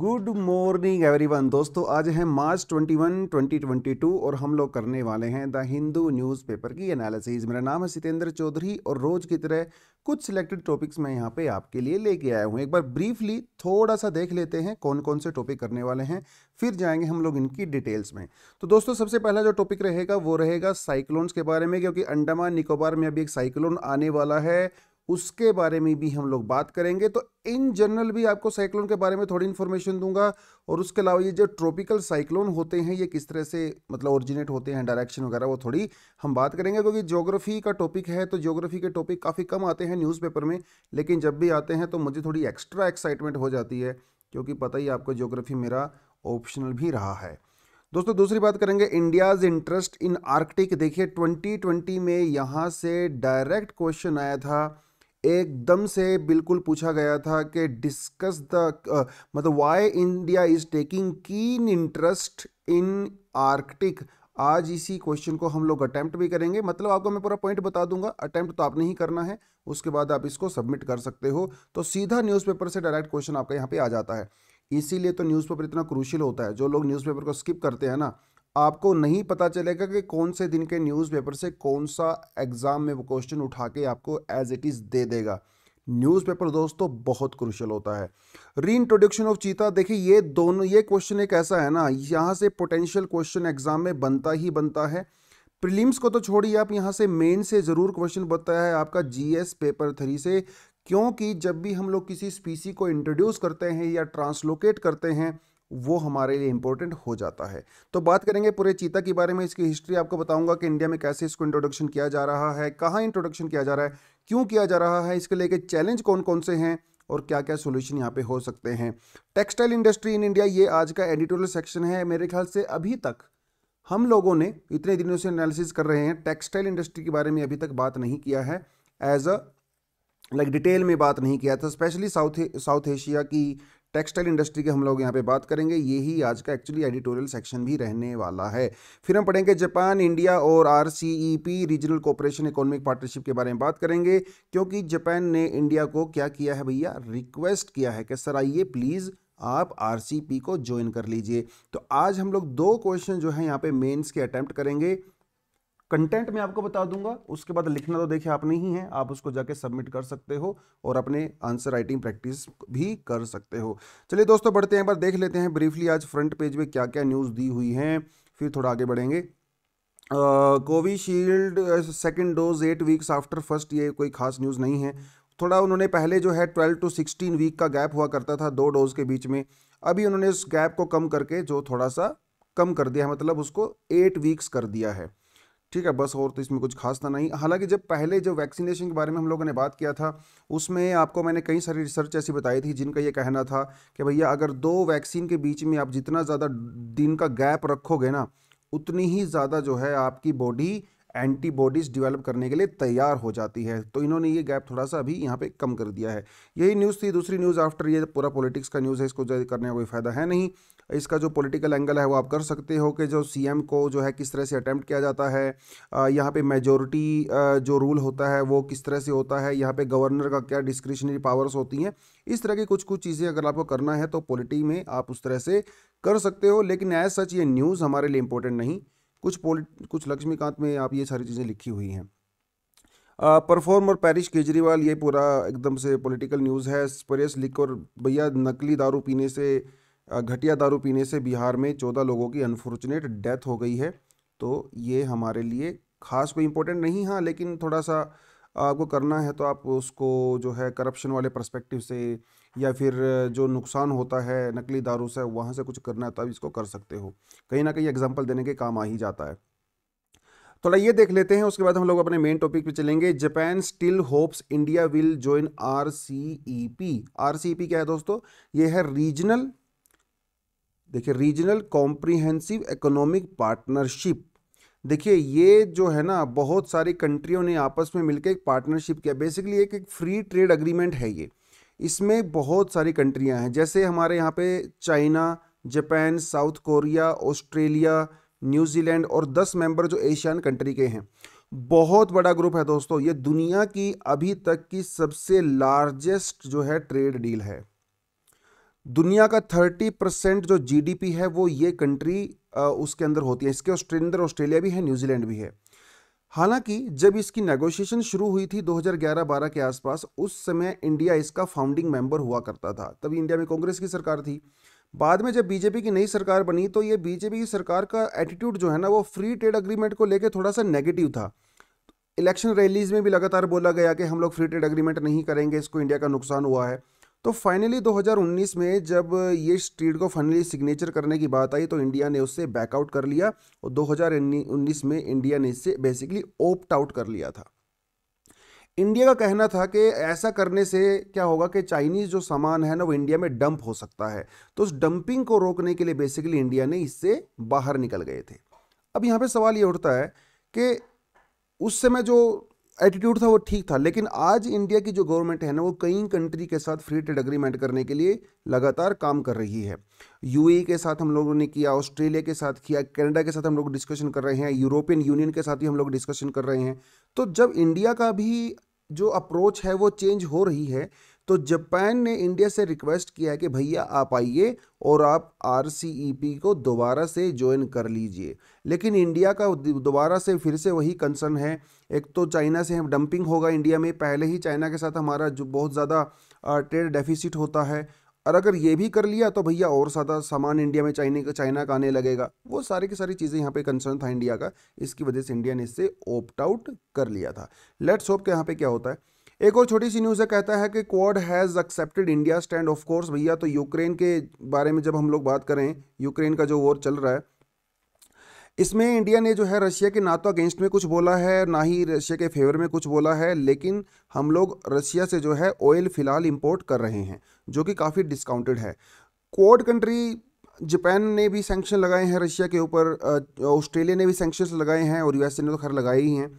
good morning everyone दोस्तों आज है मार्च 21 2022 और हम लोग करने वाले हैं द हिंदू न्यूज़पेपर की एनालिसिस मेरा नाम है सितेंद्र चौधरी और रोज़ की तरह कुछ सिलेक्टेड टॉपिक्स मैं यहाँ पे आपके लिए लेके आया हूँ एक बार ब्रीफली थोड़ा सा देख लेते हैं कौन कौन से टॉपिक करने वाले हैं फिर जाएंगे हम लोग इनकी डिटेल्स में तो दोस्तों सबसे पहला जो टॉपिक रहेगा वो रहेगा साइक्लोन्स के बारे में क्योंकि अंडमान निकोबार में अभी एक साइक्लोन आने वाला है उसके बारे में भी हम लोग बात करेंगे तो इन जनरल भी आपको साइक्लोन के बारे में थोड़ी इन्फॉर्मेशन दूंगा और उसके अलावा ये जो ट्रॉपिकल साइक्लोन होते हैं ये किस तरह से मतलब ओरिजिनेट होते हैं डायरेक्शन वगैरह वो थोड़ी हम बात करेंगे क्योंकि ज्योग्राफी का टॉपिक है तो ज्योग्राफी के टॉपिक काफ़ी कम आते हैं न्यूज़पेपर में लेकिन जब भी आते हैं तो मुझे थोड़ी एक्स्ट्रा एक्साइटमेंट हो जाती है क्योंकि पता ही आपको ज्योग्राफी मेरा ऑप्शनल भी रहा है दोस्तों दूसरी बात करेंगे इंडियाज इंटरेस्ट इन आर्कटिक देखिए 2020 में यहाँ से डायरेक्ट क्वेश्चन आया था एकदम से बिल्कुल पूछा गया था कि डिस्कस द uh, मतलब why India is taking keen interest in Arctic आज इसी क्वेश्चन को हम लोग अटैम्प्ट भी करेंगे मतलब आपको मैं पूरा पॉइंट बता दूंगा अटैम्प्ट तो आपने ही करना है उसके बाद आप इसको सबमिट कर सकते हो तो सीधा न्यूज़पेपर से डायरेक्ट क्वेश्चन आपका यहाँ पे आ जाता है इसीलिए तो न्यूज़पेपर इतना क्रूशियल होता है जो लोग न्यूज़पेपर को स्किप करते हैं ना आपको नहीं पता चलेगा कि कौन से दिन के न्यूज़पेपर से कौन सा एग्ज़ाम में वो क्वेश्चन उठा के आपको एज इट इज़ दे देगा न्यूज़पेपर दोस्तों बहुत क्रुशल होता है री इंट्रोडक्शन ऑफ चीता देखिए ये दोनों ये क्वेश्चन एक ऐसा है ना यहाँ से पोटेंशियल क्वेश्चन एग्जाम में बनता ही बनता है प्रीलिम्स को तो छोड़िए आप यहाँ से मेन से ज़रूर क्वेश्चन बनता है आपका जीएस पेपर थ्री से क्योंकि जब भी हम लोग किसी स्पीसी को इंट्रोड्यूस करते हैं या ट्रांसलोकेट करते हैं वो हमारे लिए इंपॉर्टेंट हो जाता है तो बात करेंगे पूरे चीता के बारे में इसकी हिस्ट्री आपको बताऊंगा कि इंडिया में कैसे इसको इंट्रोडक्शन किया जा रहा है कहाँ इंट्रोडक्शन किया जा रहा है क्यों किया जा रहा है इसके लेके चैलेंज कौन कौन से हैं और क्या क्या सोल्यूशन यहाँ पे हो सकते हैं टेक्सटाइल इंडस्ट्री इन इंडिया ये आज का एडिटोरियल सेक्शन है मेरे ख्याल से अभी तक हम लोगों ने इतने दिनों से एनालिसिस कर रहे हैं टेक्सटाइल इंडस्ट्री के बारे में अभी तक बात नहीं किया है एज अ लाइक डिटेल में बात नहीं किया था स्पेशली साउथ साउथ एशिया की टेक्सटाइल इंडस्ट्री के हम लोग यहाँ पे बात करेंगे यही आज का एक्चुअली एडिटोरियल सेक्शन भी रहने वाला है फिर हम पढ़ेंगे जापान इंडिया और R regional cooperation economic partnership के बारे में बात करेंगे क्योंकि जापान ने इंडिया को क्या किया है भैया रिक्वेस्ट किया है कि सर आइए प्लीज़ आप आर को ज्वाइन कर लीजिए तो आज हम लोग दो क्वेश्चन जो है यहाँ पे मेंस के अटैम्प्ट करेंगे कंटेंट मैं आपको बता दूंगा उसके बाद लिखना तो देखिए आप नहीं है आप उसको जाके सबमिट कर सकते हो और अपने आंसर राइटिंग प्रैक्टिस भी कर सकते हो चलिए दोस्तों बढ़ते हैं एक बार देख लेते हैं ब्रीफली आज फ्रंट पेज में क्या क्या न्यूज़ दी हुई हैं फिर थोड़ा आगे बढ़ेंगे Covishield second dose eight weeks after first ये कोई खास न्यूज़ नहीं है थोड़ा उन्होंने पहले जो है ट्वेल्व टू सिक्सटीन वीक का गैप हुआ करता था दो डोज के बीच में अभी उन्होंने उस गैप को कम करके जो थोड़ा सा कम कर दिया है मतलब उसको एट वीक्स कर दिया है ठीक है बस और तो इसमें कुछ खास था तो नहीं हालांकि जब पहले जब वैक्सीनेशन के बारे में हम लोगों ने बात किया था उसमें आपको मैंने कई सारी रिसर्च ऐसी बताई थी जिनका ये कहना था कि भैया अगर दो वैक्सीन के बीच में आप जितना ज़्यादा दिन का गैप रखोगे ना उतनी ही ज़्यादा जो है आपकी बॉडी एंटीबॉडीज़ डेवलप करने के लिए तैयार हो जाती है तो इन्होंने ये गैप थोड़ा सा अभी यहाँ पे कम कर दिया है यही न्यूज़ थी दूसरी न्यूज़ आफ्टर ये पूरा पॉलिटिक्स का न्यूज़ है इसको करने का कोई फ़ायदा है नहीं इसका जो पॉलिटिकल एंगल है वो आप कर सकते हो कि जो सीएम को जो है किस तरह से अटैम्प्ट किया जाता है यहाँ पे मेजोरिटी जो रूल होता है वो किस तरह से होता है यहाँ पे गवर्नर का क्या डिस्क्रिशनरी पावर्स होती हैं इस तरह की कुछ कुछ चीज़ें अगर आपको करना है तो पॉलिटी में आप उस तरह से कर सकते हो लेकिन एज सच ये न्यूज़ हमारे लिए इंपॉर्टेंट नहीं कुछ पोलिट कुछ लक्ष्मीकांत में आप ये सारी चीज़ें लिखी हुई हैं परफॉर्म और पैरिश केजरीवाल ये पूरा एकदम से पॉलिटिकल न्यूज़ है स्परेस लिख और भैया नकली दारू पीने से घटिया दारू पीने से बिहार में चौदह लोगों की अनफॉर्चुनेट डेथ हो गई है तो ये हमारे लिए खास कोई इम्पोर्टेंट नहीं हाँ लेकिन थोड़ा सा आपको करना है तो आप उसको जो है करप्शन वाले परस्पेक्टिव से या फिर जो नुकसान होता है नकली दारू से वहाँ से कुछ करना है तो आप इसको कर सकते हो कहीं ना कहीं एग्जाम्पल देने के काम आ ही जाता है थोड़ा ये देख लेते हैं उसके बाद हम लोग अपने मेन टॉपिक पे चलेंगे Japan still hopes India will join R C E P R C E P क्या है दोस्तों ये है रीजनल देखिए रीजनल कॉम्प्रिहेंसिव इकोनॉमिक पार्टनरशिप देखिए ये जो है ना बहुत सारी कंट्रियों ने आपस में मिलकर एक पार्टनरशिप किया बेसिकली एक एक फ्री ट्रेड अग्रीमेंट है ये इसमें बहुत सारी कंट्रियां हैं जैसे हमारे यहाँ पे China Japan South Korea Australia New Zealand और 10 मेंबर जो एशियन कंट्री के हैं बहुत बड़ा ग्रुप है दोस्तों ये दुनिया की अभी तक की सबसे लार्जेस्ट जो है ट्रेड डील है दुनिया का थर्टी परसेंट जो जीडीपी है वो ये कंट्री उसके अंदर होती है इसके अंदर ऑस्ट्रेलिया भी है न्यूजीलैंड भी है हालांकि जब इसकी नेगोशिएशन शुरू हुई थी 2011-12 के आसपास उस समय इंडिया इसका फाउंडिंग मेंबर हुआ करता था तभी इंडिया में कांग्रेस की सरकार थी बाद में जब बीजेपी की नई सरकार बनी तो ये बीजेपी की सरकार का एटीट्यूड जो है ना वो फ्री ट्रेड अग्रीमेंट को लेकर थोड़ा सा नेगेटिव था इलेक्शन रैलीज में भी लगातार बोला गया कि हम लोग फ्री ट्रेड अग्रीमेंट नहीं करेंगे इसको इंडिया का नुकसान हुआ है तो फाइनली 2019 में जब ये स्ट्रीट को फाइनली सिग्नेचर करने की बात आई तो इंडिया ने उससे बैकआउट कर लिया और 2019 में इंडिया ने इससे बेसिकली ओप्ट आउट कर लिया था इंडिया का कहना था कि ऐसा करने से क्या होगा कि चाइनीज़ जो सामान है ना वो इंडिया में डंप हो सकता है तो उस डंपिंग को रोकने के लिए बेसिकली इंडिया ने इससे बाहर निकल गए थे अब यहाँ पे सवाल ये उठता है कि उस समय जो एटीट्यूड था वो ठीक था लेकिन आज इंडिया की जो गवर्नमेंट है ना वो कई कंट्री के साथ फ्री ट्रेड एग्रीमेंट करने के लिए लगातार काम कर रही है यूएई e के साथ हम लोगों ने किया ऑस्ट्रेलिया के साथ किया कनाडा के साथ हम लोग डिस्कशन कर रहे हैं यूरोपियन यूनियन के साथ भी हम लोग डिस्कशन कर रहे हैं तो जब इंडिया का भी जो अप्रोच है वो चेंज हो रही है तो जापान ने इंडिया से रिक्वेस्ट किया कि भैया आप आइए और आप आर को दोबारा से ज्वाइन कर लीजिए लेकिन इंडिया का दोबारा से फिर से वही कंसर्न है एक तो चाइना से हम डंपिंग होगा इंडिया में पहले ही चाइना के साथ हमारा जो बहुत ज़्यादा ट्रेड डेफिसिट होता है और अगर ये भी कर लिया तो भैया और ज़्यादा सामान इंडिया में चाइना का चाइना का आने लगेगा वो सारी की सारी चीज़ें यहाँ पे कंसर्न था इंडिया का इसकी वजह से इंडिया ने इससे ओप्ट आउट कर लिया था लेट्स होप के यहाँ पे क्या होता है एक और छोटी सी न्यूज़ है कहता है कि Quad has accepted India stand of course भैया तो यूक्रेन के बारे में जब हम लोग बात करें यूक्रेन का जो वॉर चल रहा है इसमें इंडिया ने जो है रशिया के ना तो अगेंस्ट में कुछ बोला है ना ही रशिया के फेवर में कुछ बोला है लेकिन हम लोग रशिया से जो है ऑयल फ़िलहाल इम्पोर्ट कर रहे हैं जो कि काफ़ी डिस्काउंटेड है क्वाड कंट्री जापान ने भी सेंक्शन लगाए हैं रशिया के ऊपर ऑस्ट्रेलिया ने भी सैंक्शन लगाए हैं और यूएसए ने तो खैर लगाए ही हैं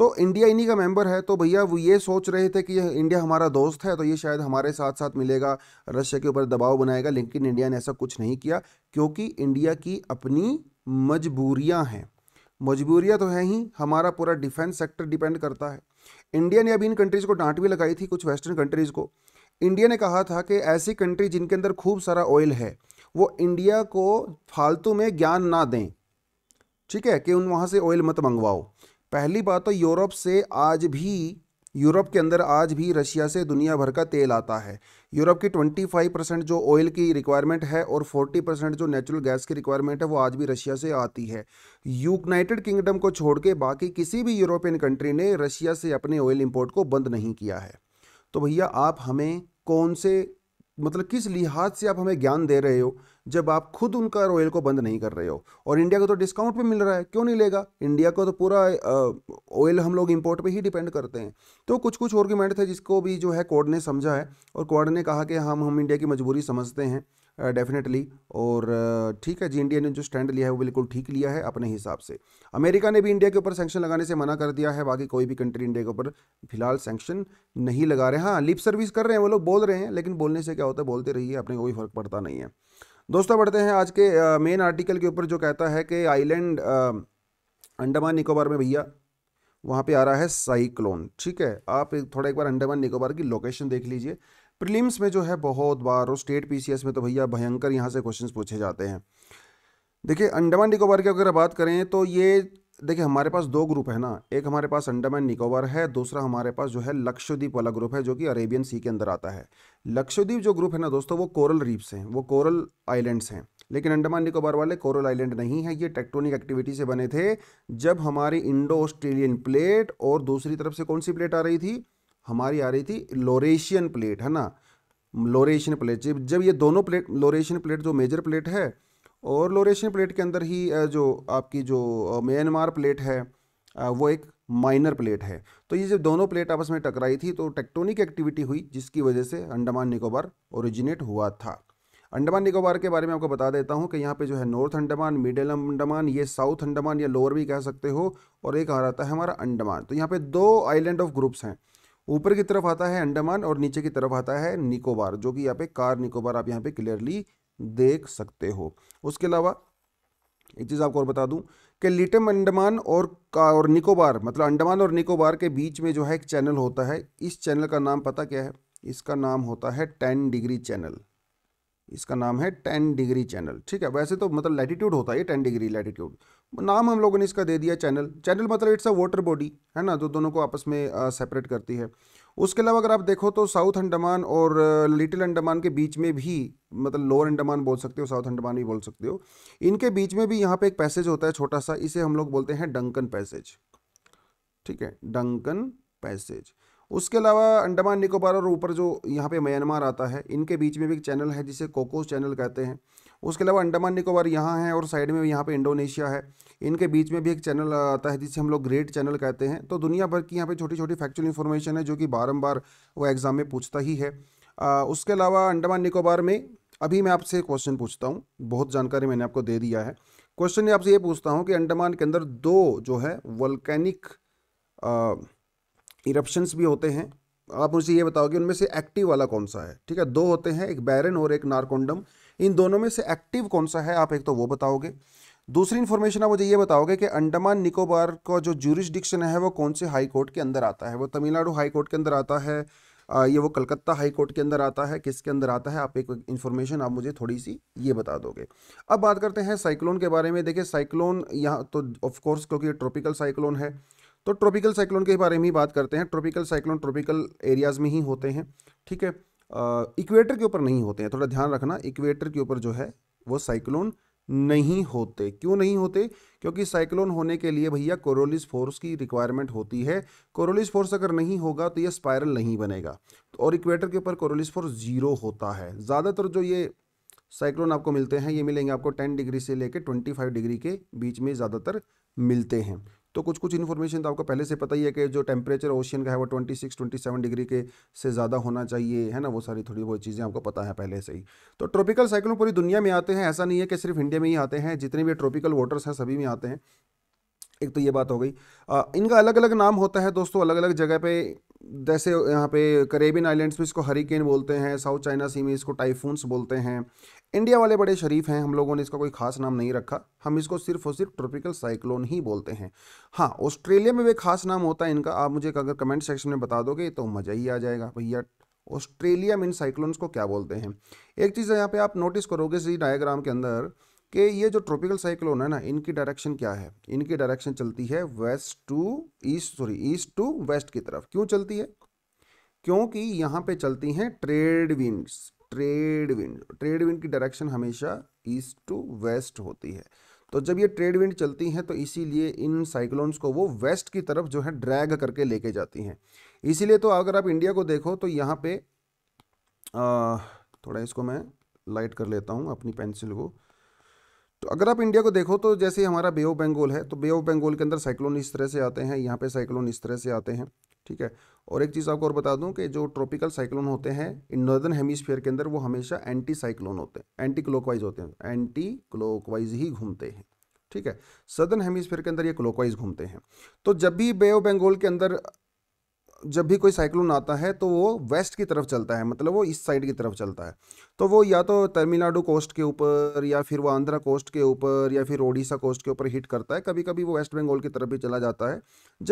तो इंडिया इन्हीं का मेंबर है तो भैया वो ये सोच रहे थे कि इंडिया हमारा दोस्त है तो ये शायद हमारे साथ साथ मिलेगा रशिया के ऊपर दबाव बनाएगा लेकिन इंडिया ने ऐसा कुछ नहीं किया क्योंकि इंडिया की अपनी मजबूरियाँ हैं मजबूरियाँ तो हैं ही हमारा पूरा डिफेंस सेक्टर डिपेंड करता है इंडिया ने अभी इन कंट्रीज़ को डांट भी लगाई थी कुछ वेस्टर्न कंट्रीज़ को इंडिया ने कहा था कि ऐसी कंट्री जिनके अंदर खूब सारा ऑयल है वो इंडिया को फालतू में ज्ञान ना दें ठीक है कि उन वहाँ से ऑयल मत मंगवाओ पहली बात तो यूरोप से आज भी यूरोप के अंदर आज भी रशिया से दुनिया भर का तेल आता है यूरोप की 25 परसेंट जो ऑयल की रिक्वायरमेंट है और 40 परसेंट जो नेचुरल गैस की रिक्वायरमेंट है वो आज भी रशिया से आती है यूनाइटेड किंगडम को छोड़ के बाकी किसी भी यूरोपियन कंट्री ने रशिया से अपने ऑयल इम्पोर्ट को बंद नहीं किया है तो भैया आप हमें कौन से मतलब किस लिहाज से आप हमें ज्ञान दे रहे हो जब आप खुद उनका ऑयल को बंद नहीं कर रहे हो और इंडिया को तो डिस्काउंट पे मिल रहा है क्यों नहीं लेगा इंडिया को तो पूरा ऑयल हम लोग इम्पोर्ट पे ही डिपेंड करते हैं तो कुछ कुछ आर्ग्यूमेंट थे जिसको भी जो है कोर्ट ने समझा है और कोर्ट ने कहा कि हम हम इंडिया की मजबूरी समझते हैं डेफिनेटली और ठीक है जी इंडिया ने जो स्टैंड लिया है वो बिल्कुल ठीक लिया है अपने हिसाब से अमेरिका ने भी इंडिया के ऊपर सेंक्शन लगाने से मना कर दिया है बाकी कोई भी कंट्री इंडिया के ऊपर फिलहाल सेंक्शन नहीं लगा रहे हाँ लिप सर्विस कर रहे हैं वो लोग बोल रहे हैं लेकिन बोलने से क्या होता है बोलते रहिए अपने कोई फ़र्क पड़ता नहीं है दोस्तों बढ़ते हैं आज के मेन आर्टिकल के ऊपर जो कहता है कि आइलैंड अंडमान निकोबार में भैया वहाँ पे आ रहा है साइक्लोन ठीक है आप एक थोड़ा एक बार अंडमान निकोबार की लोकेशन देख लीजिए प्रीलिम्स में जो है बहुत बार और स्टेट पीसीएस में तो भैया भयंकर यहाँ से क्वेश्चन पूछे जाते हैं देखिए अंडमान निकोबार की अगर बात करें तो ये देखिए हमारे पास दो ग्रुप है ना एक हमारे पास अंडमान निकोबार है दूसरा हमारे पास जो है लक्षद्वीप वाला ग्रुप है जो कि अरेबियन सी के अंदर आता है लक्षद्वीप जो ग्रुप है ना दोस्तों वो कोरल रीप्स हैं वो कोरल आइलैंड्स हैं लेकिन अंडमान निकोबार वाले कोरल आइलैंड नहीं है ये टेक्टोनिक एक्टिविटी से बने थे जब हमारी इंडो ऑस्ट्रेलियन प्लेट और दूसरी तरफ से कौन सी प्लेट आ रही थी हमारी आ रही थी लोरेशियन प्लेट है ना लोरेशियन प्लेट जब ये दोनों प्लेट लोरेशियन प्लेट जो मेजर प्लेट है और लोरेशियन प्लेट के अंदर ही जो आपकी जो म्यांमार प्लेट है वो एक माइनर प्लेट है तो ये जब दोनों प्लेट आपस में टकराई थी तो टेक्टोनिक एक्टिविटी हुई जिसकी वजह से अंडमान निकोबार ओरिजिनेट हुआ था अंडमान निकोबार के बारे में आपको बता देता हूँ कि यहाँ पे जो है नॉर्थ अंडमान मिडिल अंडमान ये साउथ अंडमान या लोअर भी कह सकते हो और एक आ रहा है हमारा अंडमान तो यहाँ पे दो आइलैंड ऑफ ग्रुप्स हैं ऊपर की तरफ आता है अंडमान और नीचे की तरफ आता है निकोबार जो कि यहाँ पे कार निकोबार आप यहाँ पे क्लियरली देख सकते हो उसके अलावा एक चीज़ आपको और बता दूं कि लिटम अंडमान और का और निकोबार मतलब अंडमान और निकोबार के बीच में जो है एक चैनल होता है इस चैनल का नाम पता क्या है इसका नाम होता है टेन डिग्री चैनल इसका नाम है टेन डिग्री चैनल ठीक है वैसे तो मतलब लैटिट्यूड होता है ये टेन डिग्री लैटिट्यूड नाम हम लोगों ने इसका दे दिया चैनल चैनल मतलब इट्स अ वाटर बॉडी है ना जो दोनों को आपस में सेपरेट करती है उसके अलावा अगर आप देखो तो साउथ अंडमान और लिटिल अंडमान के बीच में भी मतलब लोअर अंडमान बोल सकते हो साउथ अंडमान भी बोल सकते हो इनके बीच में भी यहाँ पे एक पैसेज होता है छोटा सा इसे हम लोग बोलते हैं डंकन पैसेज ठीक है डंकन पैसेज उसके अलावा अंडमान निकोबार और ऊपर जो यहाँ पे म्यांमार आता है इनके बीच में भी एक चैनल है जिसे कोकोस चैनल कहते हैं उसके अलावा अंडमान निकोबार यहाँ है और साइड में यहाँ पे इंडोनेशिया है इनके बीच में भी एक चैनल आता है जिसे हम लोग ग्रेट चैनल कहते हैं तो दुनिया भर की यहाँ पे छोटी छोटी फैक्चुअल इन्फॉर्मेशन है जो कि बारम्बार वो एग्ज़ाम में पूछता ही है आ, उसके अलावा अंडमान निकोबार में अभी मैं आपसे क्वेश्चन पूछता हूँ बहुत जानकारी मैंने आपको दे दिया है क्वेश्चन ये आपसे ये पूछता हूँ कि अंडमान के अंदर दो जो है वल्कैनिक इरप्शंस भी होते हैं आप मुझे ये बताओगे उनमें से एक्टिव वाला कौन सा है ठीक है दो होते हैं एक बैरन और एक नारकोंडम इन दोनों में से एक्टिव कौन सा है आप एक तो वो बताओगे दूसरी इन्फॉर्मेशन आप मुझे ये बताओगे कि अंडमान निकोबार का जो जूरिस्डिक्शन है वो कौन से हाई कोर्ट के अंदर आता है वो तमिलनाडु हाई कोर्ट के अंदर आता है ये वो कलकत्ता हाई कोर्ट के अंदर आता है किसके अंदर आता है आप एक इन्फॉर्मेशन आप मुझे थोड़ी सी ये बता दोगे अब बात करते हैं साइक्लोन के बारे में देखिए साइक्लोन यहाँ तो ऑफकोर्स क्योंकि ट्रॉपिकल साइक्लोन है तो ट्रॉपिकल साइक्लोन के बारे में ही बात करते हैं ट्रॉपिकल साइक्लोन ट्रॉपिकल एरियाज़ में ही होते हैं ठीक है इक्वेटर के ऊपर नहीं होते हैं थोड़ा ध्यान रखना इक्वेटर के ऊपर जो है वो साइक्लोन नहीं होते क्यों नहीं होते क्योंकि साइक्लोन होने के लिए भैया कोरोलिस फोर्स की रिक्वायरमेंट होती है कोरोलिस फोर्स अगर नहीं होगा तो ये स्पायरल नहीं बनेगा और इक्वेटर के ऊपर कोरोलिस फोर्स जीरो होता है ज़्यादातर जो ये साइक्लोन आपको मिलते हैं ये मिलेंगे आपको टेन डिग्री से लेकर ट्वेंटी डिग्री के बीच में ज़्यादातर मिलते हैं तो कुछ कुछ इन्फॉर्मेशन तो आपको पहले से पता ही है कि जो टेम्परेचर ओशियन का है वो twenty six twenty seven degree के से ज़्यादा होना चाहिए है ना वो सारी थोड़ी बहुत चीज़ें आपको पता है पहले से ही तो ट्रॉपिकल साइक्लोन पूरी दुनिया में आते हैं ऐसा नहीं है कि सिर्फ इंडिया में ही आते हैं जितने भी ट्रॉपिकल वाटर्स हैं सभी में आते हैं एक तो ये बात हो गई आ, इनका अलग अलग नाम होता है दोस्तों अलग अलग जगह पर जैसे यहाँ पे करेबियन आइलैंड्स में इसको हरिकेन बोलते हैं साउथ चाइना सी में इसको टाइफून्स बोलते हैं इंडिया वाले बड़े शरीफ हैं हम लोगों ने इसका कोई खास नाम नहीं रखा हम इसको सिर्फ और सिर्फ ट्रॉपिकल साइक्लोन ही बोलते हैं हाँ ऑस्ट्रेलिया में वे खास नाम होता है इनका आप मुझे अगर कमेंट सेक्शन में बता दोगे तो मज़ा ही आ जाएगा भैया ऑस्ट्रेलिया में इन साइक्लोन्स को क्या बोलते हैं एक चीज़ यहाँ पे आप नोटिस करोगे इसी डायग्राम के अंदर कि ये जो ट्रॉपिकल साइक्लोन है ना इनकी डायरेक्शन क्या है इनकी डायरेक्शन चलती है west to east sorry east to west की तरफ क्यों चलती है क्योंकि यहाँ पे चलती हैं trade winds trade wind trade wind की डायरेक्शन हमेशा ईस्ट टू वेस्ट होती है तो जब ये ट्रेड विंड चलती हैं तो इसीलिए इन साइक्लोन्स को वो वेस्ट की तरफ जो है ड्रैग करके लेके जाती हैं इसीलिए तो अगर आप इंडिया को देखो तो यहाँ पे आ, थोड़ा इसको मैं लाइट कर लेता हूँ अपनी पेंसिल को तो अगर आप इंडिया को देखो तो जैसे हमारा बे ऑफ बंगाल है तो बे ऑफ बंगाल के अंदर साइक्लोन इस तरह से आते हैं यहाँ पे साइक्लोन इस तरह से आते हैं ठीक है और एक चीज़ आपको और बता दूं कि जो ट्रॉपिकल साइक्लोन होते हैं इन नॉर्दर्न हेमिसफेयर के अंदर वो हमेशा एंटी साइक्लोन होते हैं एंटी क्लोकवाइज होते हैं एंटी क्लोकवाइज ही घूमते हैं ठीक है सदर्न हेमिसफेयर के अंदर ये क्लोकवाइज घूमते हैं तो जब भी बे ऑफ बंगाल के अंदर जब भी कोई साइक्लोन आता है तो वो वेस्ट की तरफ चलता है मतलब वो इस साइड की तरफ चलता है तो वो या तो तमिलनाडु कोस्ट के ऊपर या फिर वो आंध्रा कोस्ट के ऊपर या फिर ओडिशा कोस्ट के ऊपर हिट करता है कभी कभी वो वेस्ट बंगाल की तरफ भी चला जाता है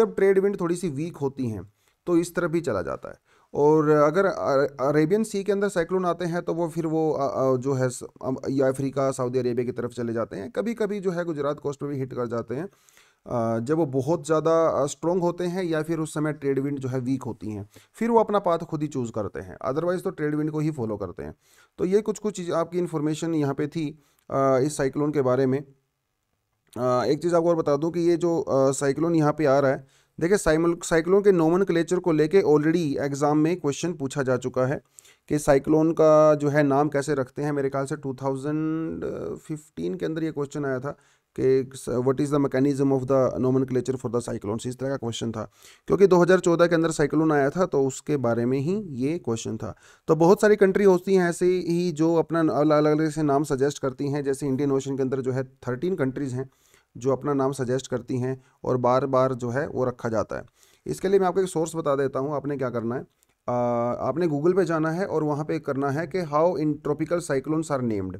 जब ट्रेड विंड थोड़ी सी वीक होती हैं तो इस तरफ भी चला जाता है और अगर अरेबियन सी के अंदर साइक्लोन आते हैं तो वो फिर वो जो है या अफ्रीका सऊदी अरेबिया की तरफ चले जाते हैं कभी कभी जो है गुजरात कोस्ट पर भी हिट कर जाते हैं जब वो बहुत ज़्यादा स्ट्रॉन्ग होते हैं या फिर उस समय ट्रेड विंड जो है वीक होती हैं फिर वो अपना पाथ खुद ही चूज़ करते हैं अदरवाइज़ तो ट्रेड विंड को ही फॉलो करते हैं तो ये कुछ कुछ चीज़ आपकी इन्फॉर्मेशन यहाँ पे थी इस साइक्लोन के बारे में एक चीज़ आपको और बता दूँ कि ये जो साइक्लोन यहाँ पर आ रहा है देखिए साइक्लोन के नोमन को लेके ऑलरेडी एग्ज़ाम में क्वेश्चन पूछा जा चुका है कि साइक्लोन का जो है नाम कैसे रखते हैं मेरे ख्याल से 2015 के अंदर ये क्वेश्चन आया था कि what is the mechanism of the nomen for the cyclones इस तरह का क्वेश्चन था क्योंकि 2014 के अंदर साइक्लोन आया था तो उसके बारे में ही ये क्वेश्चन था तो बहुत सारी कंट्री होती हैं ऐसे ही जो अपना अलग अलग से नाम सजेस्ट करती हैं जैसे इंडियन ओशन के अंदर जो है थर्टीन कंट्रीज़ हैं जो अपना नाम सजेस्ट करती हैं और बार बार जो है वो रखा जाता है इसके लिए मैं आपको एक सोर्स बता देता हूँ आपने क्या करना है आ, आपने गूगल पे जाना है और वहाँ पे करना है कि how in tropical cyclones are named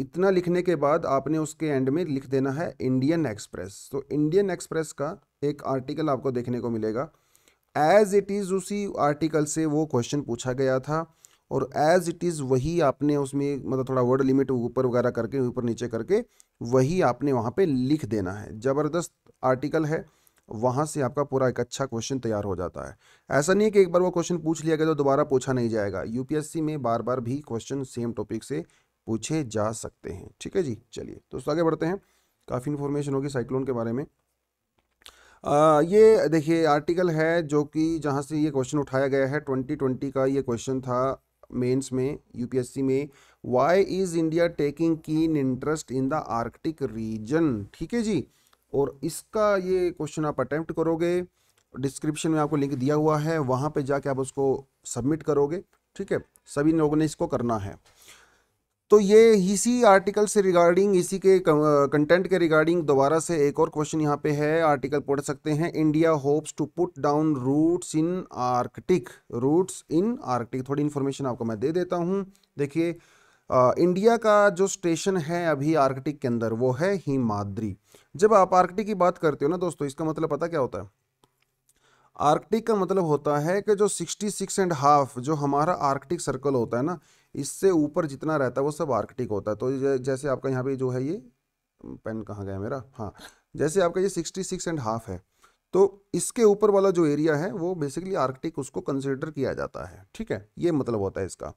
इतना लिखने के बाद आपने उसके एंड में लिख देना है इंडियन एक्सप्रेस तो इंडियन एक्सप्रेस का एक आर्टिकल आपको देखने को मिलेगा एज इट इज़ उसी आर्टिकल से वो क्वेश्चन पूछा गया था और एज इट इज़ वही आपने उसमें मतलब थोड़ा वर्ड लिमिट ऊपर वगैरह करके ऊपर नीचे करके वही आपने वहाँ पे लिख देना है ज़बरदस्त आर्टिकल है वहाँ से आपका पूरा एक अच्छा क्वेश्चन तैयार हो जाता है ऐसा नहीं है कि एक बार वो क्वेश्चन पूछ लिया गया तो दोबारा पूछा नहीं जाएगा यूपीएससी में बार बार भी क्वेश्चन सेम टॉपिक से पूछे जा सकते हैं ठीक है जी चलिए दोस्तों आगे बढ़ते हैं काफ़ी इन्फॉर्मेशन होगी साइक्लोन के बारे में आ, ये देखिए आर्टिकल है जो कि जहाँ से ये क्वेश्चन उठाया गया है 2020 का ये क्वेश्चन था मेंस में यूपीएससी में why is India taking keen interest in the Arctic region ठीक है जी और इसका ये क्वेश्चन आप अटैम्प्ट करोगे डिस्क्रिप्शन में आपको लिंक दिया हुआ है वहाँ पर जाके आप उसको सबमिट करोगे ठीक है सभी लोगों ने इसको करना है तो ये इसी आर्टिकल से रिगार्डिंग इसी के कंटेंट के रिगार्डिंग दोबारा से एक और क्वेश्चन यहाँ पे है आर्टिकल पढ़ सकते हैं India hopes to put down roots in Arctic roots in Arctic थोड़ी इन्फॉर्मेशन आपको मैं दे देता हूँ देखिए इंडिया का जो स्टेशन है अभी आर्कटिक के अंदर वो है हिमाद्री जब आप आर्कटिक की बात करते हो ना दोस्तों इसका मतलब पता क्या होता है आर्कटिक का मतलब होता है कि जो 66 एंड हाफ जो हमारा आर्कटिक सर्कल होता है ना इससे ऊपर जितना रहता है वो सब आर्कटिक होता है तो जैसे आपका यहाँ पे जो है ये पेन कहाँ गया मेरा हाँ जैसे आपका ये सिक्सटी सिक्स एंड हाफ है तो इसके ऊपर वाला जो एरिया है वो बेसिकली आर्कटिक उसको कंसिडर किया जाता है ठीक है ये मतलब होता है इसका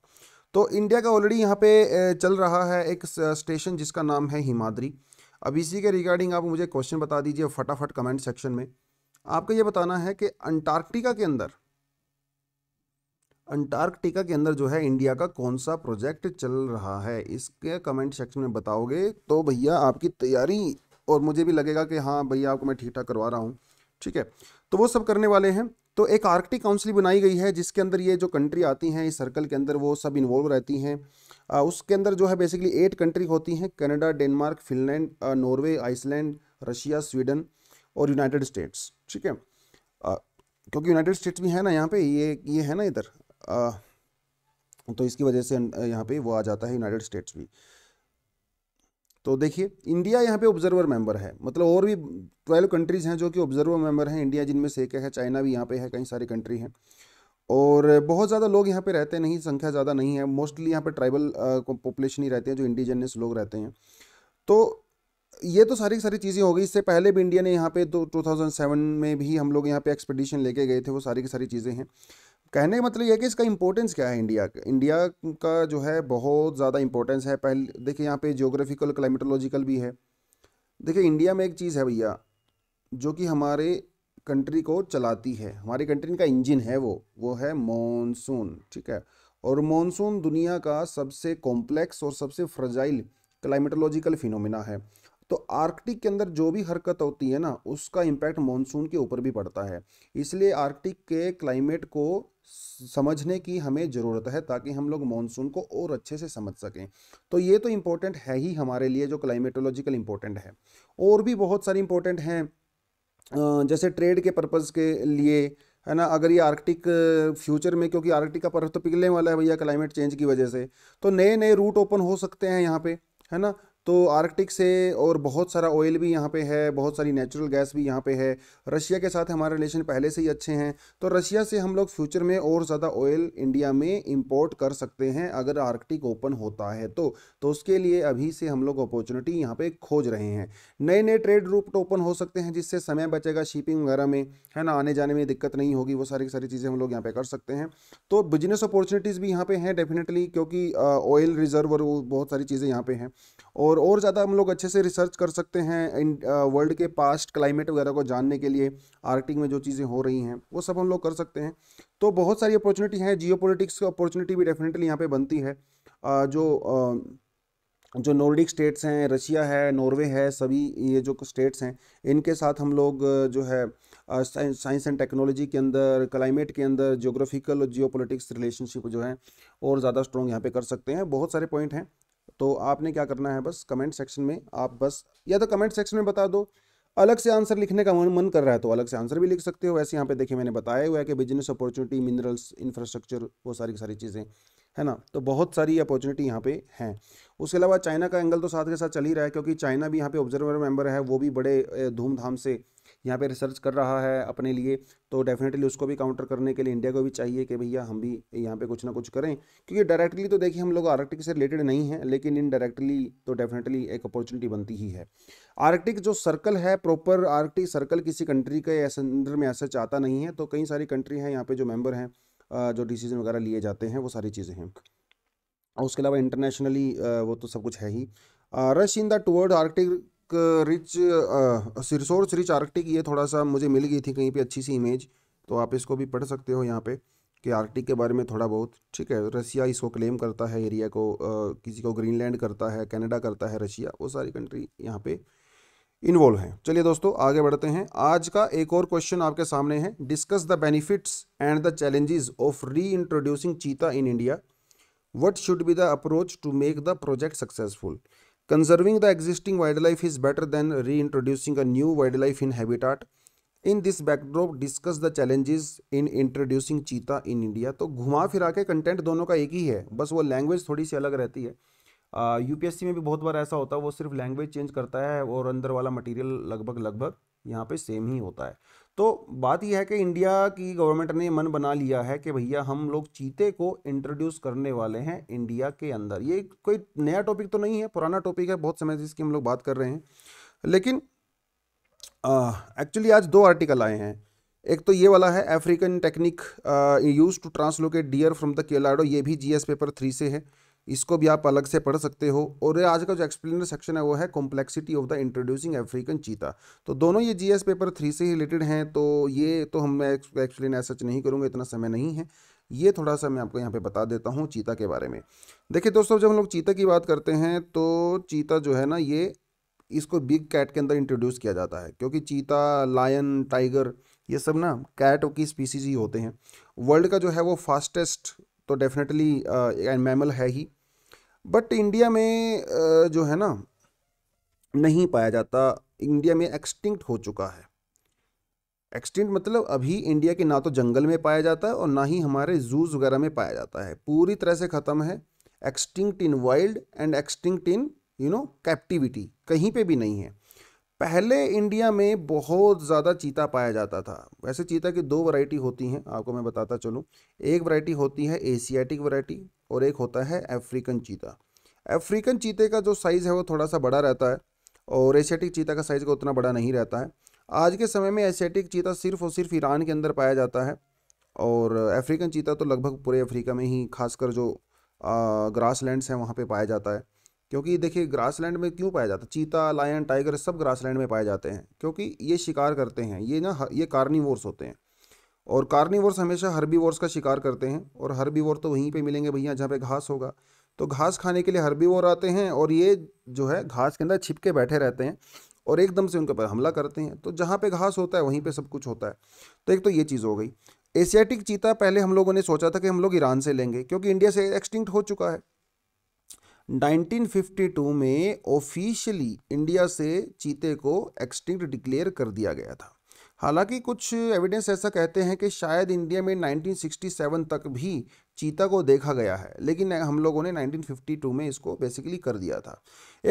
तो इंडिया का ऑलरेडी यहाँ पे चल रहा है एक स्टेशन जिसका नाम है हिमाद्री अब इसी के रिगार्डिंग आप मुझे क्वेश्चन बता दीजिए फटाफट कमेंट सेक्शन में आपको ये बताना है कि अंटार्कटिका के अंदर अंटार्कटिका के अंदर जो है इंडिया का कौन सा प्रोजेक्ट चल रहा है इसके कमेंट सेक्शन में बताओगे तो भैया आपकी तैयारी और मुझे भी लगेगा कि हाँ भैया आपको मैं ठीक ठाक करवा रहा हूँ ठीक है तो वो सब करने वाले हैं तो एक आर्कटिक काउंसिल बनाई गई है जिसके अंदर ये जो कंट्री आती हैं इस सर्कल के अंदर वो सब इन्वॉल्व रहती हैं उसके अंदर जो है बेसिकली एट कंट्री होती हैं Canada Denmark Finland Norway Iceland Russia Sweden और यूनाइटेड स्टेट्स ठीक है क्योंकि यूनाइटेड स्टेट्स भी है ना यहाँ पे ये ये है ना इधर आ, तो इसकी वजह से यहाँ पे वो आ जाता है यूनाइटेड स्टेट्स भी तो देखिए इंडिया यहाँ पे ऑब्जर्वर मेंबर है मतलब और भी ट्वेल्व कंट्रीज़ हैं जो कि ऑब्जर्वर मेंबर हैं इंडिया जिनमें से एक है चाइना भी यहाँ पे है कई सारी कंट्री हैं और बहुत ज़्यादा लोग यहाँ पे रहते नहीं संख्या ज़्यादा नहीं है मोस्टली यहाँ पे ट्राइबल पॉपुलेशन ही रहते हैं जो इंडिजनियस लोग रहते हैं तो ये तो सारी सारी चीज़ें हो गई इससे पहले भी इंडिया ने यहाँ पे तो 2007 में भी हम लोग यहाँ पे एक्सपीडिशन लेके गए थे वो सारी की सारी चीज़ें हैं कहने का मतलब यह है कि इसका इंपॉर्टेंस क्या है इंडिया का इंडिया का जो है बहुत ज़्यादा इंपॉर्टेंस है पहले देखिए यहाँ पे जियोग्राफिकल क्लाइमेटोलॉजिकल भी है देखिए इंडिया में एक चीज़ है भैया जो कि हमारे कंट्री को चलाती है हमारी कंट्री का इंजन है वो वो है मानसून ठीक है और मानसून दुनिया का सबसे कॉम्प्लेक्स और सबसे फ्रजाइल क्लाइमेटोलॉजिकल फिनोमिना है तो आर्कटिक के अंदर जो भी हरकत होती है ना उसका इम्पैक्ट मानसून के ऊपर भी पड़ता है इसलिए आर्कटिक के क्लाइमेट को समझने की हमें ज़रूरत है ताकि हम लोग मानसून को और अच्छे से समझ सकें तो ये तो इम्पोर्टेंट है ही हमारे लिए जो क्लाइमेटोलॉजिकल इम्पोर्टेंट है और भी बहुत सारे इम्पोर्टेंट हैं जैसे ट्रेड के पर्पज़ के लिए है ना अगर ये आर्कटिक फ्यूचर में क्योंकि आर्कटिक का पर्व तो पिघलने वाला है भैया क्लाइमेट चेंज की वजह से तो नए नए रूट ओपन हो सकते हैं यहाँ पे है ना तो आर्कटिक से और बहुत सारा ऑयल भी यहाँ पे है बहुत सारी नेचुरल गैस भी यहाँ पे है रशिया के साथ हमारे रिलेशन पहले से ही अच्छे हैं तो रशिया से हम लोग फ्यूचर में और ज़्यादा ऑयल इंडिया में इंपोर्ट कर सकते हैं अगर आर्कटिक ओपन होता है तो तो उसके लिए अभी से हम लोग अपॉर्चुनिटी यहाँ पर खोज रहे हैं नए नए ट्रेड रूट ओपन हो सकते हैं जिससे समय बचेगा शिपिंग वगैरह में है ना आने जाने में दिक्कत नहीं होगी वो सारी सारी चीज़ें हम लोग यहाँ पर कर सकते हैं तो बिजनेस अपॉर्चुनिटीज़ भी यहाँ पर हैं डेफिनेटली क्योंकि ऑयल रिजर्व और बहुत सारी चीज़ें यहाँ पर हैं और और और ज़्यादा हम लोग अच्छे से रिसर्च कर सकते हैं वर्ल्ड के पास्ट क्लाइमेट वगैरह को जानने के लिए आर्कटिक में जो चीज़ें हो रही हैं वो सब हम लोग कर सकते हैं तो बहुत सारी अपॉर्चुनिटी हैं जियो की अपॉर्चुनिटी भी डेफिनेटली यहाँ पर बनती है जो जो नॉर्डिक स्टेट्स हैं रशिया है नॉर्वे है सभी ये जो स्टेट्स हैं इनके साथ हम लोग जो है साइंस एंड टेक्नोलॉजी के अंदर क्लाइमेट के अंदर जियोग्राफिकल और जियोपॉलिटिक्स रिलेशनशिप जो है और ज़्यादा स्ट्रॉन्ग यहाँ पे कर सकते हैं बहुत सारे पॉइंट हैं तो आपने क्या करना है बस कमेंट सेक्शन में आप बस या तो कमेंट सेक्शन में बता दो अलग से आंसर लिखने का मन कर रहा है तो अलग से आंसर भी लिख सकते हो वैसे यहाँ पे देखिए मैंने बताया हुआ है कि बिजनेस अपॉर्चुनिटी मिनरल्स इंफ्रास्ट्रक्चर वो सारी सारी चीज़ें है ना तो बहुत सारी अपॉर्चुनिटी यहाँ पे हैं उसके अलावा चाइना का एंगल तो साथ के साथ चल ही रहा है क्योंकि चाइना भी यहाँ पे ऑब्जर्वर मेंबर है वो भी बड़े धूमधाम से यहाँ पे रिसर्च कर रहा है अपने लिए तो डेफिनेटली उसको भी काउंटर करने के लिए इंडिया को भी चाहिए कि भैया हम भी यहाँ पे कुछ ना कुछ करें क्योंकि डायरेक्टली तो देखिए हम लोग आर्कटिक से रिलेटेड नहीं हैं लेकिन इनडायरेक्टली तो डेफिनेटली एक अपॉर्चुनिटी बनती ही है आर्कटिक जो सर्कल है प्रॉपर आर्कटिक सर्कल किसी कंट्री के अंदर में ऐसा चाहता नहीं है तो कई सारी कंट्री हैं यहाँ पर जो मेम्बर हैं जो डिसीजन वगैरह लिए जाते हैं वो सारी चीज़ें हैं और उसके अलावा इंटरनेशनली वो तो सब कुछ है ही rush in the toward Arctic rich resource rich Arctic ये थोड़ा सा मुझे मिल गई थी कहीं पे अच्छी सी इमेज तो आप इसको भी पढ़ सकते हो यहाँ पे कि आर्कटिक के बारे में थोड़ा बहुत ठीक है रशिया इसको क्लेम करता है एरिया को आ, किसी को ग्रीनलैंड करता है कनाडा करता है रशिया वो सारी कंट्री यहाँ पे इन्वॉल्व हैं चलिए दोस्तों आगे बढ़ते हैं आज का एक और क्वेश्चन आपके सामने है discuss the benefits and the challenges of reintroducing cheetah in India what should be the approach to make the project successful the the wildlife is better than reintroducing a new wildlife in in this backdrop discuss the challenges in introducing cheetah in India तो घुमा फिरा के content दोनों का एक ही है बस वो लैंग्वेज थोड़ी सी अलग रहती है यू पी एस सी में भी बहुत बार ऐसा होता है वो सिर्फ लैंग्वेज चेंज करता है और अंदर वाला मटीरियल लगभग लगभग यहाँ पे सेम ही होता है तो बात यह है कि इंडिया की गवर्नमेंट ने मन बना लिया है कि भैया हम लोग चीते को इंट्रोड्यूस करने वाले हैं इंडिया के अंदर ये कोई नया टॉपिक तो नहीं है पुराना टॉपिक है बहुत समय से इसकी हम लोग बात कर रहे हैं लेकिन एक्चुअली आज दो आर्टिकल आए हैं एक तो ये वाला है African technique use to translocate deer from the Colorado ये भी जीएस पेपर थ्री से है इसको भी आप अलग से पढ़ सकते हो और आज का जो एक्सप्लेनर सेक्शन है वो है complexity of the introducing African cheetah तो दोनों ये जीएस पेपर थ्री से रिलेटेड हैं तो ये तो हम मैं एक्सप्लेन ऐसा नहीं करूँगा इतना समय नहीं है ये थोड़ा सा मैं आपको यहाँ पे बता देता हूँ चीता के बारे में देखिए दोस्तों जब हम लोग चीता की बात करते हैं तो चीता जो है ना ये इसको बिग कैट के अंदर इंट्रोड्यूस किया जाता है क्योंकि चीता लायन टाइगर ये सब ना कैट की स्पीसीज ही होते हैं वर्ल्ड का जो है वो फास्टेस्ट तो डेफिनेटली मैमल है ही बट इंडिया में जो है ना नहीं पाया जाता इंडिया में एक्सटिंक्ट हो चुका है एक्सटिंक्ट मतलब अभी इंडिया के ना तो जंगल में पाया जाता है और ना ही हमारे जूज वगैरह में पाया जाता है पूरी तरह से ख़त्म है extinct in wild and extinct in you know captivity कहीं पे भी नहीं है पहले इंडिया में बहुत ज़्यादा चीता पाया जाता था वैसे चीता की दो वैरायटी होती हैं आपको मैं बताता चलूँ एक वैरायटी होती है एशियाटिक वैरायटी और एक होता है अफ्रीकन चीता अफ्रीकन चीते का जो साइज़ है वो थोड़ा सा बड़ा रहता है और एशियाटिक चीता का साइज़ का उतना बड़ा नहीं रहता है आज के समय में एशियाटिक चीता सिर्फ और सिर्फ ईरान के अंदर पाया जाता है और अफ्रीकन चीता तो लगभग पूरे अफ्रीका में ही खासकर जो ग्रास लैंड्स हैं वहाँ पर पाया जाता है क्योंकि देखिए ग्रासलैंड में क्यों पाया जाता है चीता लायन टाइगर सब ग्रासलैंड में पाए जाते हैं क्योंकि ये शिकार करते हैं ये ना ये कार्निवोर्स होते हैं और कार्निवोर्स हमेशा हर्बीवोर्स का शिकार करते हैं और हर्बीवोर तो वहीं पे मिलेंगे भैया जहाँ पे घास होगा तो घास खाने के लिए हर्बीवोर आते हैं और ये जो है घास के अंदर छिपके बैठे रहते हैं और एकदम से उनके ऊपर हमला करते हैं तो जहाँ पे घास होता है वहीं पे सब कुछ होता है तो एक तो ये चीज़ हो गई एशियाटिक चीता पहले हम लोगों ने सोचा था कि हम लोग ईरान से लेंगे क्योंकि इंडिया से एक्सटिंक्ट हो चुका है 1952 में ऑफिशियली इंडिया से चीते को एक्सटिंक्ट डिक्लेयर कर दिया गया था हालांकि कुछ एविडेंस ऐसा कहते हैं कि शायद इंडिया में 1967 तक भी चीता को देखा गया है लेकिन हम लोगों ने 1952 में इसको बेसिकली कर दिया था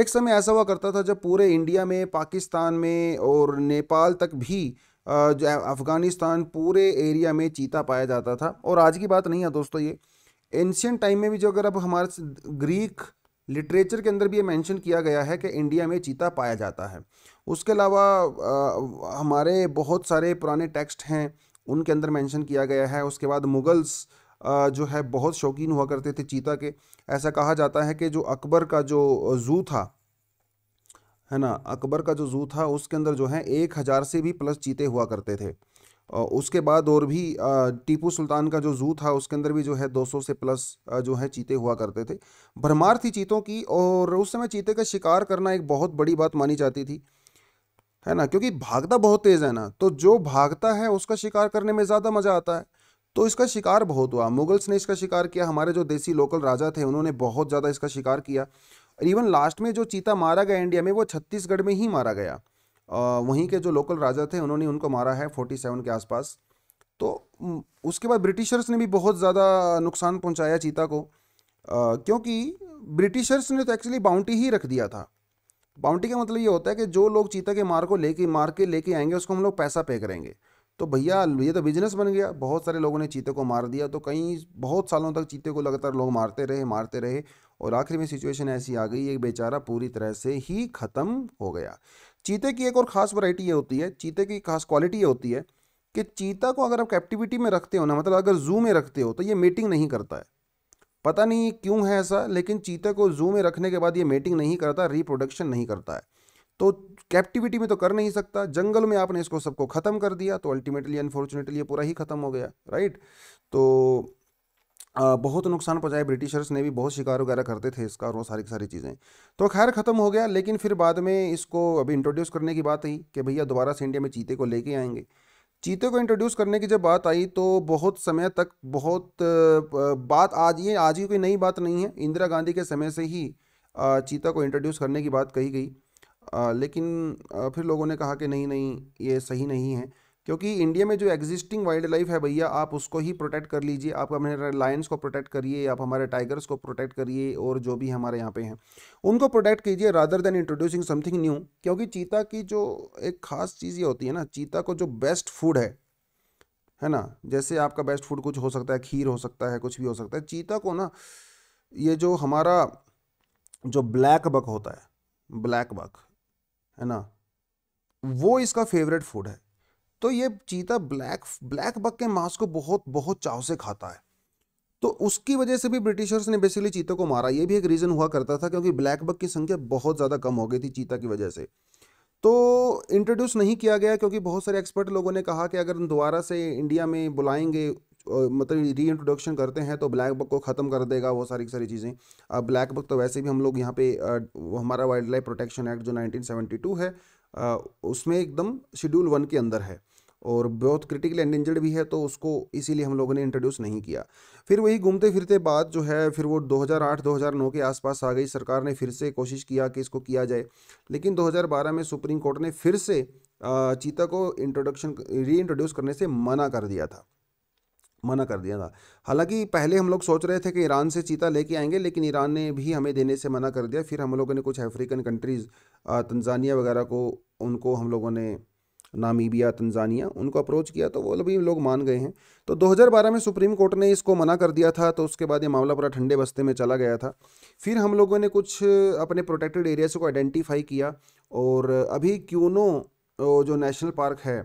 एक समय ऐसा हुआ करता था जब पूरे इंडिया में पाकिस्तान में और नेपाल तक भी जो अफ़गानिस्तान पूरे एरिया में चीता पाया जाता था और आज की बात नहीं है दोस्तों ये एंशियन टाइम में भी जो अगर अब हमारे ग्रीक लिटरेचर के अंदर भी ये मेंशन किया गया है कि इंडिया में चीता पाया जाता है उसके अलावा हमारे बहुत सारे पुराने टेक्स्ट हैं उनके अंदर मेंशन किया गया है उसके बाद मुग़ल्स जो है बहुत शौकीन हुआ करते थे चीता के ऐसा कहा जाता है कि जो अकबर का जो ज़ू था है ना अकबर का जो ज़ू था उसके अंदर जो है एक हज़ार से भी प्लस चीते हुआ करते थे उसके बाद और भी टीपू सुल्तान का जो जू था उसके अंदर भी जो है 200 से प्लस जो है चीते हुआ करते थे भरमार थी चीतों की और उस समय चीते का शिकार करना एक बहुत बड़ी बात मानी जाती थी है ना क्योंकि भागता बहुत तेज़ है ना तो जो भागता है उसका शिकार करने में ज़्यादा मज़ा आता है तो इसका शिकार बहुत हुआ मुगल्स ने इसका शिकार किया हमारे जो देसी लोकल राजा थे उन्होंने बहुत ज़्यादा इसका शिकार किया इवन लास्ट में जो चीता मारा गया इंडिया में वो छत्तीसगढ़ में ही मारा गया वहीं के जो लोकल राजा थे उन्होंने उनको मारा है फोर्टी सेवन के आसपास तो उसके बाद ब्रिटिशर्स ने भी बहुत ज़्यादा नुकसान पहुंचाया चीता को आ, क्योंकि ब्रिटिशर्स ने तो एक्चुअली बाउंटी ही रख दिया था बाउंटी का मतलब ये होता है कि जो लोग चीता के मार को लेके मार के लेके आएंगे उसको हम लोग पैसा पे करेंगे तो भैया ये तो बिजनेस बन गया बहुत सारे लोगों ने चीते को मार दिया तो कई बहुत सालों तक चीते को लगातार लोग मारते रहे मारते रहे और आखिर में सिचुएशन ऐसी आ गई एक बेचारा पूरी तरह से ही ख़त्म हो गया चीते की एक और ख़ास वैरायटी ये होती है चीते की खास क्वालिटी ये होती है कि चीता को अगर आप कैप्टिविटी में रखते हो ना मतलब अगर जू में रखते हो तो ये मेटिंग नहीं करता है पता नहीं क्यों है ऐसा लेकिन चीता को जू में रखने के बाद ये मेटिंग नहीं करता रिप्रोडक्शन नहीं करता है तो कैप्टिविटी में तो कर नहीं सकता जंगल में आपने इसको सबको ख़त्म कर दिया तो अल्टीमेटली अनफॉर्चुनेटली ये पूरा ही ख़त्म हो गया राइट तो बहुत नुकसान पहुँचाए ब्रिटिशर्स ने भी बहुत शिकार वगैरह करते थे इसका और वो सारी सारी चीज़ें तो खैर ख़त्म हो गया लेकिन फिर बाद में इसको अभी इंट्रोड्यूस करने की बात आई कि भैया दोबारा से इंडिया में चीते को लेके आएंगे चीते को इंट्रोड्यूस करने की जब बात आई तो बहुत समय तक बहुत बात आज ये आज की कोई नई बात नहीं है इंदिरा गांधी के समय से ही चीता को इंट्रोड्यूस करने की बात कही गई लेकिन फिर लोगों ने कहा कि नहीं नहीं ये सही नहीं है क्योंकि इंडिया में जो एग्जिस्टिंग वाइल्ड लाइफ है भैया आप उसको ही प्रोटेक्ट कर लीजिए आप हमारे लायंस को प्रोटेक्ट करिए आप हमारे टाइगर्स को प्रोटेक्ट करिए और जो भी हमारे यहाँ पे हैं उनको प्रोटेक्ट कीजिए rather than introducing something new क्योंकि चीता की जो एक खास चीज़ ये होती है ना चीता को जो बेस्ट फूड है है ना जैसे आपका बेस्ट फूड कुछ हो सकता है खीर हो सकता है कुछ भी हो सकता है चीता को ना ये जो हमारा जो ब्लैक बक होता है ब्लैक बक है ना वो इसका फेवरेट फूड है तो ये चीता ब्लैक ब्लैक बक के मांस को बहुत बहुत चाव से खाता है तो उसकी वजह से भी ब्रिटिशर्स ने बेसिकली चीता को मारा ये भी एक रीज़न हुआ करता था क्योंकि ब्लैक बक की संख्या बहुत ज़्यादा कम हो गई थी चीता की वजह से तो इंट्रोड्यूस नहीं किया गया क्योंकि बहुत सारे एक्सपर्ट लोगों ने कहा कि अगर दोबारा से इंडिया में बुलाएंगे मतलब री इंट्रोडक्शन करते हैं तो ब्लैक बक को ख़त्म कर देगा वो सारी सारी चीज़ें अब ब्लैक बक तो वैसे भी हम लोग यहाँ पे हमारा वाइल्ड लाइफ प्रोटेक्शन एक्ट जो 1972 है उसमें एकदम शेड्यूल वन के अंदर है और बहुत क्रिटिकली एंड इंजर्ड भी है तो उसको इसीलिए हम लोगों ने इंट्रोड्यूस नहीं किया फिर वही घूमते फिरते बात जो है फिर वो 2008-2009 के आसपास आ गई सरकार ने फिर से कोशिश किया कि इसको किया जाए लेकिन 2012 में सुप्रीम कोर्ट ने फिर से चीता को इंट्रोडक्शन री इंट्रोड्यूस करने से मना कर दिया था मना कर दिया था हालांकि पहले हम लोग सोच रहे थे कि ईरान से चीता लेके आएंगे लेकिन ईरान ने भी हमें देने से मना कर दिया फिर हम लोगों ने कुछ अफ्रीकन कंट्रीज़ तंजानिया वगैरह को उनको हम लोगों ने नामीबिया तंजानिया उनको अप्रोच किया तो वो भी लोग मान गए हैं तो 2012 में सुप्रीम कोर्ट ने इसको मना कर दिया था तो उसके बाद ये मामला पूरा ठंडे बस्ते में चला गया था फिर हम लोगों ने कुछ अपने प्रोटेक्टेड एरियाज़ को आइडेंटिफाई किया और अभी क्यूनो जो नेशनल पार्क है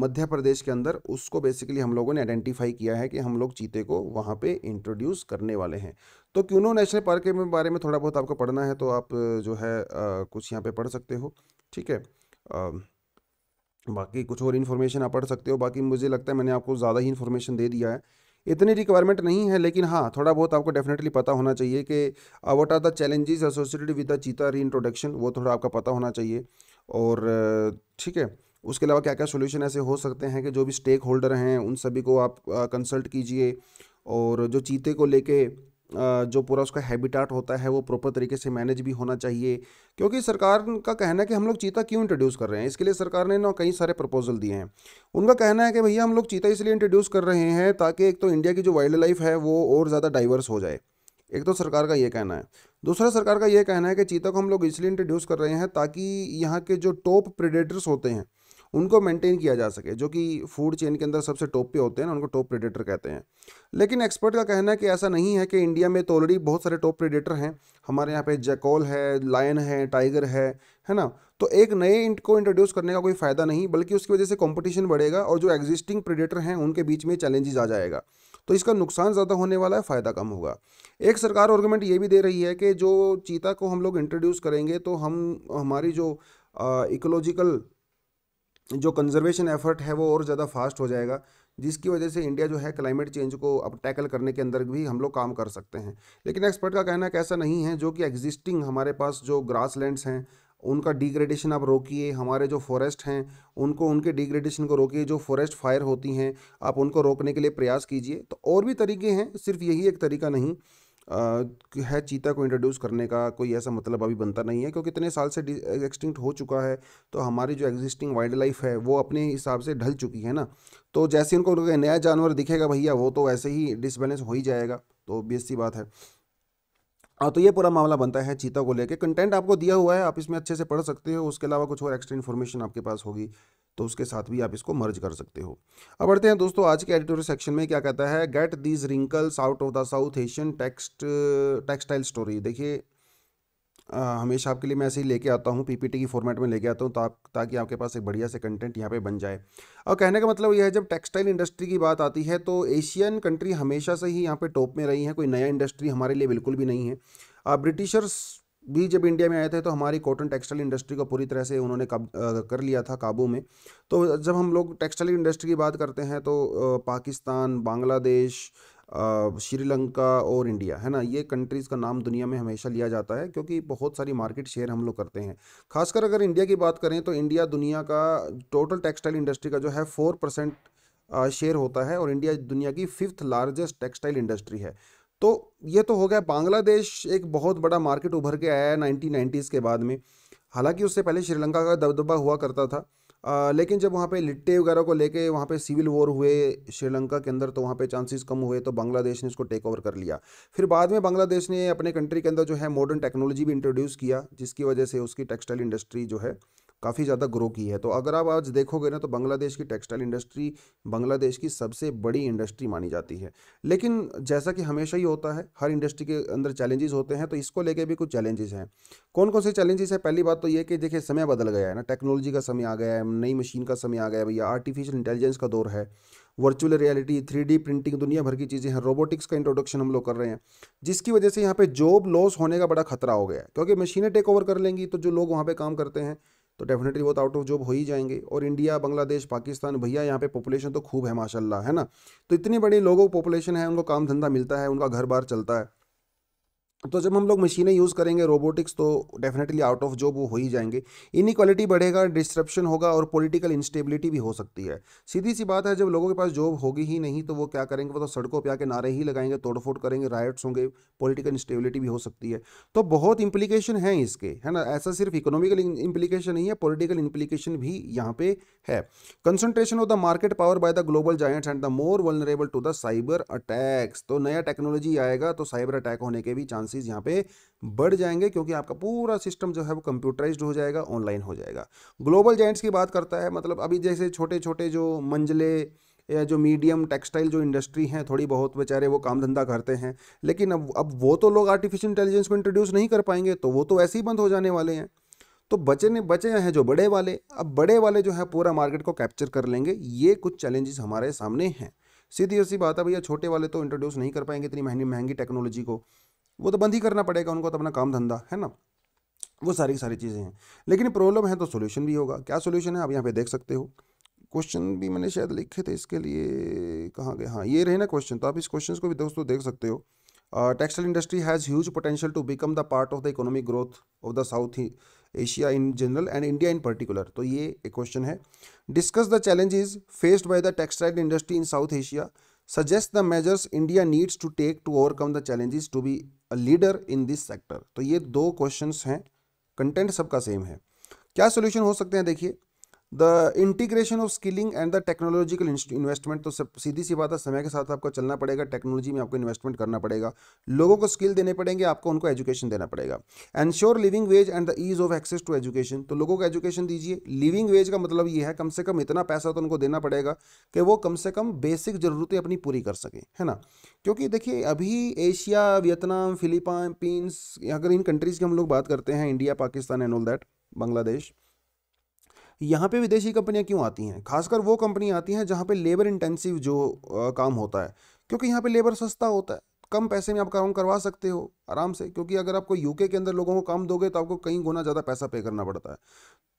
मध्य प्रदेश के अंदर उसको बेसिकली हम लोगों ने आइडेंटिफाई किया है कि हम लोग चीते को वहाँ पे इंट्रोड्यूस करने वाले हैं तो क्यूनो नेशनल पार्क के बारे में थोड़ा बहुत आपको पढ़ना है तो आप जो है आ, कुछ यहाँ पे पढ़ सकते हो ठीक है बाकी कुछ और इन्फॉर्मेशन आप पढ़ सकते हो बाकी मुझे लगता है मैंने आपको ज़्यादा ही इन्फॉर्मेशन दे दिया है इतनी रिक्वायरमेंट नहीं है लेकिन हाँ थोड़ा बहुत आपको डेफिनेटली पता होना चाहिए कि what are the challenges associated with the cheetah री इंट्रोडक्शन वो थोड़ा आपका पता होना चाहिए और uh, ठीक है उसके अलावा क्या क्या सोल्यूशन ऐसे हो सकते हैं कि जो भी स्टेक होल्डर हैं उन सभी को आप कंसल्ट uh, कीजिए और जो चीते को लेके जो पूरा उसका हैबिटाट होता है वो प्रॉपर तरीके से मैनेज भी होना चाहिए क्योंकि सरकार का कहना है कि हम लोग चीता क्यों इंट्रोड्यूस कर रहे हैं इसके लिए सरकार ने ना कई सारे प्रपोजल दिए हैं उनका कहना है कि भैया हम लोग चीता इसलिए इंट्रोड्यूस कर रहे हैं ताकि एक तो इंडिया की जो वाइल्ड लाइफ है वो और ज़्यादा डाइवर्स हो जाए एक तो सरकार का ये कहना है दूसरा सरकार का ये कहना है कि चीता को हम लोग इसलिए इंट्रोड्यूस कर रहे हैं ताकि यहाँ के जो टॉप प्रेडेटर्स होते हैं उनको मेंटेन किया जा सके जो कि फूड चेन के अंदर सबसे टॉप पे होते हैं ना उनको टॉप प्रेडेटर कहते हैं लेकिन एक्सपर्ट का कहना है कि ऐसा नहीं है कि इंडिया में तो ऑलरेडी बहुत सारे टॉप प्रेडेटर हैं हमारे यहाँ पे जैकॉल है लायन है टाइगर है है ना तो एक नए इंट को इंट्रोड्यूस करने का कोई फ़ायदा नहीं बल्कि उसकी वजह से कॉम्पिटिशन बढ़ेगा और जो एग्जिस्टिंग प्रेडेटर हैं उनके बीच में चैलेंजेस आ जाएगा तो इसका नुकसान ज़्यादा होने वाला है फ़ायदा कम होगा एक सरकार आर्गूमेंट ये भी दे रही है कि जो चीता को हम लोग इंट्रोड्यूस करेंगे तो हम हमारी जो इकोलॉजिकल जो कंजर्वेशन एफर्ट है वो और ज़्यादा फास्ट हो जाएगा जिसकी वजह से इंडिया जो है क्लाइमेट चेंज को अब टैकल करने के अंदर भी हम लोग काम कर सकते हैं लेकिन एक्सपर्ट का कहना कैसा नहीं है जो कि एग्जिस्टिंग हमारे पास जो ग्रास लैंड्स हैं उनका डिग्रेडेशन आप रोकिए हमारे जो फॉरेस्ट हैं उनको उनके डिग्रेडेशन को रोकिए जो फॉरेस्ट फायर होती हैं आप उनको रोकने के लिए प्रयास कीजिए तो और भी तरीके हैं सिर्फ यही एक तरीका नहीं है चीता को इंट्रोड्यूस करने का कोई ऐसा मतलब अभी बनता नहीं है क्योंकि इतने साल से एक्सटिंक्ट हो चुका है तो हमारी जो एग्जिस्टिंग वाइल्ड लाइफ है वो अपने हिसाब से ढल चुकी है ना तो जैसे उनको नया जानवर दिखेगा भैया वो तो वैसे ही डिसबैलेंस हो ही जाएगा तो ऑब्वियस सी बात है हाँ तो ये पूरा मामला बनता है चीता को लेके कंटेंट आपको दिया हुआ है आप इसमें अच्छे से पढ़ सकते हो उसके अलावा कुछ और एक्स्ट्रा इन्फॉर्मेशन आपके पास होगी तो उसके साथ भी आप इसको मर्ज कर सकते हो अब बढ़ते हैं दोस्तों आज के एडिटोरियल सेक्शन में क्या कहता है get these wrinkles out of the South Asian text textile story देखिए हमेशा आपके लिए मैं ऐसे ही लेके आता हूँ पीपीटी की फॉर्मेट में लेके आता हूँ ताक ताकि आपके पास एक बढ़िया से कंटेंट यहाँ पे बन जाए और कहने का मतलब यह है जब टेक्सटाइल इंडस्ट्री की बात आती है तो एशियन कंट्री हमेशा से ही यहाँ पे टॉप में रही है कोई नया इंडस्ट्री हमारे लिए बिल्कुल भी नहीं है ब्रिटिशर्स भी जब इंडिया में आए थे तो हमारी कॉटन टेक्सटाइल इंडस्ट्री को पूरी तरह से उन्होंने कब कर लिया था काबू में तो जब हम लोग टेक्सटाइल इंडस्ट्री की बात करते हैं तो पाकिस्तान बांग्लादेश श्रीलंका और इंडिया है ना ये कंट्रीज़ का नाम दुनिया में हमेशा लिया जाता है क्योंकि बहुत सारी मार्केट शेयर हम लोग करते हैं खासकर अगर इंडिया की बात करें तो इंडिया दुनिया का टोटल टेक्सटाइल इंडस्ट्री का जो है फोर परसेंट शेयर होता है और इंडिया दुनिया की फिफ्थ लार्जेस्ट टेक्सटाइल इंडस्ट्री है तो ये तो हो गया बांग्लादेश एक बहुत बड़ा मार्केट उभर के आया है नाइनटीन के बाद में हालांकि उससे पहले श्रीलंका का दबदबा हुआ करता था आ, लेकिन जब वहाँ पे लिट्टे वगैरह को लेके वहाँ पे सिविल वॉर हुए श्रीलंका के अंदर तो वहाँ पे चांसेस कम हुए तो बांग्लादेश ने इसको टेक ओवर कर लिया फिर बाद में बांग्लादेश ने अपने कंट्री के अंदर जो है मॉडर्न टेक्नोलॉजी भी इंट्रोड्यूस किया जिसकी वजह से उसकी टेक्सटाइल इंडस्ट्री जो है काफ़ी ज़्यादा ग्रो की है तो अगर आप आज देखोगे ना तो बांग्लादेश की टेक्सटाइल इंडस्ट्री बांग्लादेश की सबसे बड़ी इंडस्ट्री मानी जाती है लेकिन जैसा कि हमेशा ही होता है हर इंडस्ट्री के अंदर चैलेंजेस होते हैं तो इसको लेके भी कुछ चैलेंजेस हैं कौन कौन से चैलेंजेस हैं पहली बात तो ये कि देखिए समय बदल गया है ना टेक्नोलॉजी का समय आ गया है नई मशीन का समय आ गया है भैया आर्टिफिशियल इंटेलिजेंस का दौर है वर्चुअल रियलिटी थ्री प्रिंटिंग दुनिया भर की चीज़ें हैं रोबोटिक्स का इंट्रोडक्शन हम लोग कर रहे हैं जिसकी वजह से यहाँ पे जॉब लॉस होने का बड़ा खतरा हो गया है क्योंकि मशीनें टेक ओवर कर लेंगी तो जो लोग वहाँ पे काम करते हैं तो डेफिनेटली वो तो आउट ऑफ जॉब हो ही जाएंगे और इंडिया बांग्लादेश पाकिस्तान भैया यहाँ पे पॉपुलेशन तो खूब है माशाल्लाह है ना तो इतने बड़े लोगों पॉपुलेशन है उनको काम धंधा मिलता है उनका घर बार चलता है तो जब हम लोग मशीनें यूज़ करेंगे रोबोटिक्स तो डेफिनेटली आउट ऑफ जॉब वो हो ही जाएंगे इनिक्वालिटी बढ़ेगा डिस्ट्रप्शन होगा और पॉलिटिकल इंस्टेबिलिटी भी हो सकती है सीधी सी बात है जब लोगों के पास जॉब होगी ही नहीं तो वो क्या करेंगे वो तो सड़कों पर आके नारे ही लगाएंगे तोड़फोड़ करेंगे राइट्स होंगे पोलिटिकल इंस्टेबिलिटी भी हो सकती है तो बहुत इंप्लीकेशन है इसके है ना ऐसा सिर्फ इकोनॉमिकल इंप्लीकेशन नहीं है पोलिटिकल इंप्लीकेशन भी यहाँ पे है concentration of the market power by the global giants and the more vulnerable to the cyber attacks तो नया टेक्नोलॉजी आएगा तो साइबर अटैक होने के भी चांस चांसेस यहाँ पे बढ़ जाएंगे क्योंकि आपका पूरा सिस्टम जो है वो कंप्यूटराइज्ड हो जाएगा ऑनलाइन हो जाएगा ग्लोबल जाइंट्स की बात करता है मतलब अभी जैसे छोटे छोटे जो मंजिले या जो मीडियम टेक्सटाइल जो इंडस्ट्री हैं थोड़ी बहुत बेचारे वो काम धंधा करते हैं लेकिन अब अब वो तो लोग आर्टिफिशियल इंटेलिजेंस को इंट्रोड्यूस नहीं कर पाएंगे तो वो तो वैसे ही बंद हो जाने वाले हैं तो बचे ने बचे हैं जो बड़े वाले अब बड़े वाले जो है पूरा मार्केट को कैप्चर कर लेंगे ये कुछ चैलेंजेस हमारे सामने हैं सीधी ऐसी बात है भैया छोटे वाले तो इंट्रोड्यूस नहीं कर पाएंगे इतनी महंगी महंगी टेक्नोलॉजी को वो तो बंद ही करना पड़ेगा उनको तो अपना काम धंधा है ना वो सारी सारी चीज़ें हैं लेकिन प्रॉब्लम है तो सोल्यूशन भी होगा क्या सोल्यूशन है आप यहाँ पे देख सकते हो क्वेश्चन भी मैंने शायद लिखे थे इसके लिए कहाँ गए हाँ ये रहे ना क्वेश्चन तो आप इस क्वेश्चन को भी दोस्तों देख सकते हो textile industry has huge potential to become the part of the economic growth of the South Asia in general and India in particular तो ये एक क्वेश्चन है discuss the challenges faced by the textile industry in South Asia suggest the measures India needs to take to overcome the challenges to be a leader in this sector तो ये दो questions हैं content सबका same है क्या solution हो सकते हैं देखिए the integration of skilling and the technological investment तो सब सीधी सी बात है समय के साथ आपको चलना पड़ेगा टेक्नोलॉजी में आपको इन्वेस्टमेंट करना पड़ेगा लोगों को स्किल देने पड़ेंगे आपको उनको एजुकेशन देना पड़ेगा ensure living wage and the ease of access to education तो लोगों को एजुकेशन दीजिए लिविंग वेज का मतलब ये है कम से कम इतना पैसा तो उनको देना पड़ेगा कि वो कम से कम बेसिक ज़रूरतें अपनी पूरी कर सकें है ना क्योंकि देखिए अभी एशिया वियतनाम फिलीपाइंस अगर इन कंट्रीज़ की हम लोग बात करते हैं India Pakistan and all that Bangladesh यहाँ पे विदेशी कंपनियाँ क्यों आती हैं खासकर वो कंपनियाँ आती हैं जहाँ पे लेबर इंटेंसिव जो आ, काम होता है क्योंकि यहाँ पे लेबर सस्ता होता है कम पैसे में आप काम करवा सकते हो आराम से क्योंकि अगर आपको यूके के अंदर लोगों को काम दोगे तो आपको कई गुना ज़्यादा पैसा पे करना पड़ता है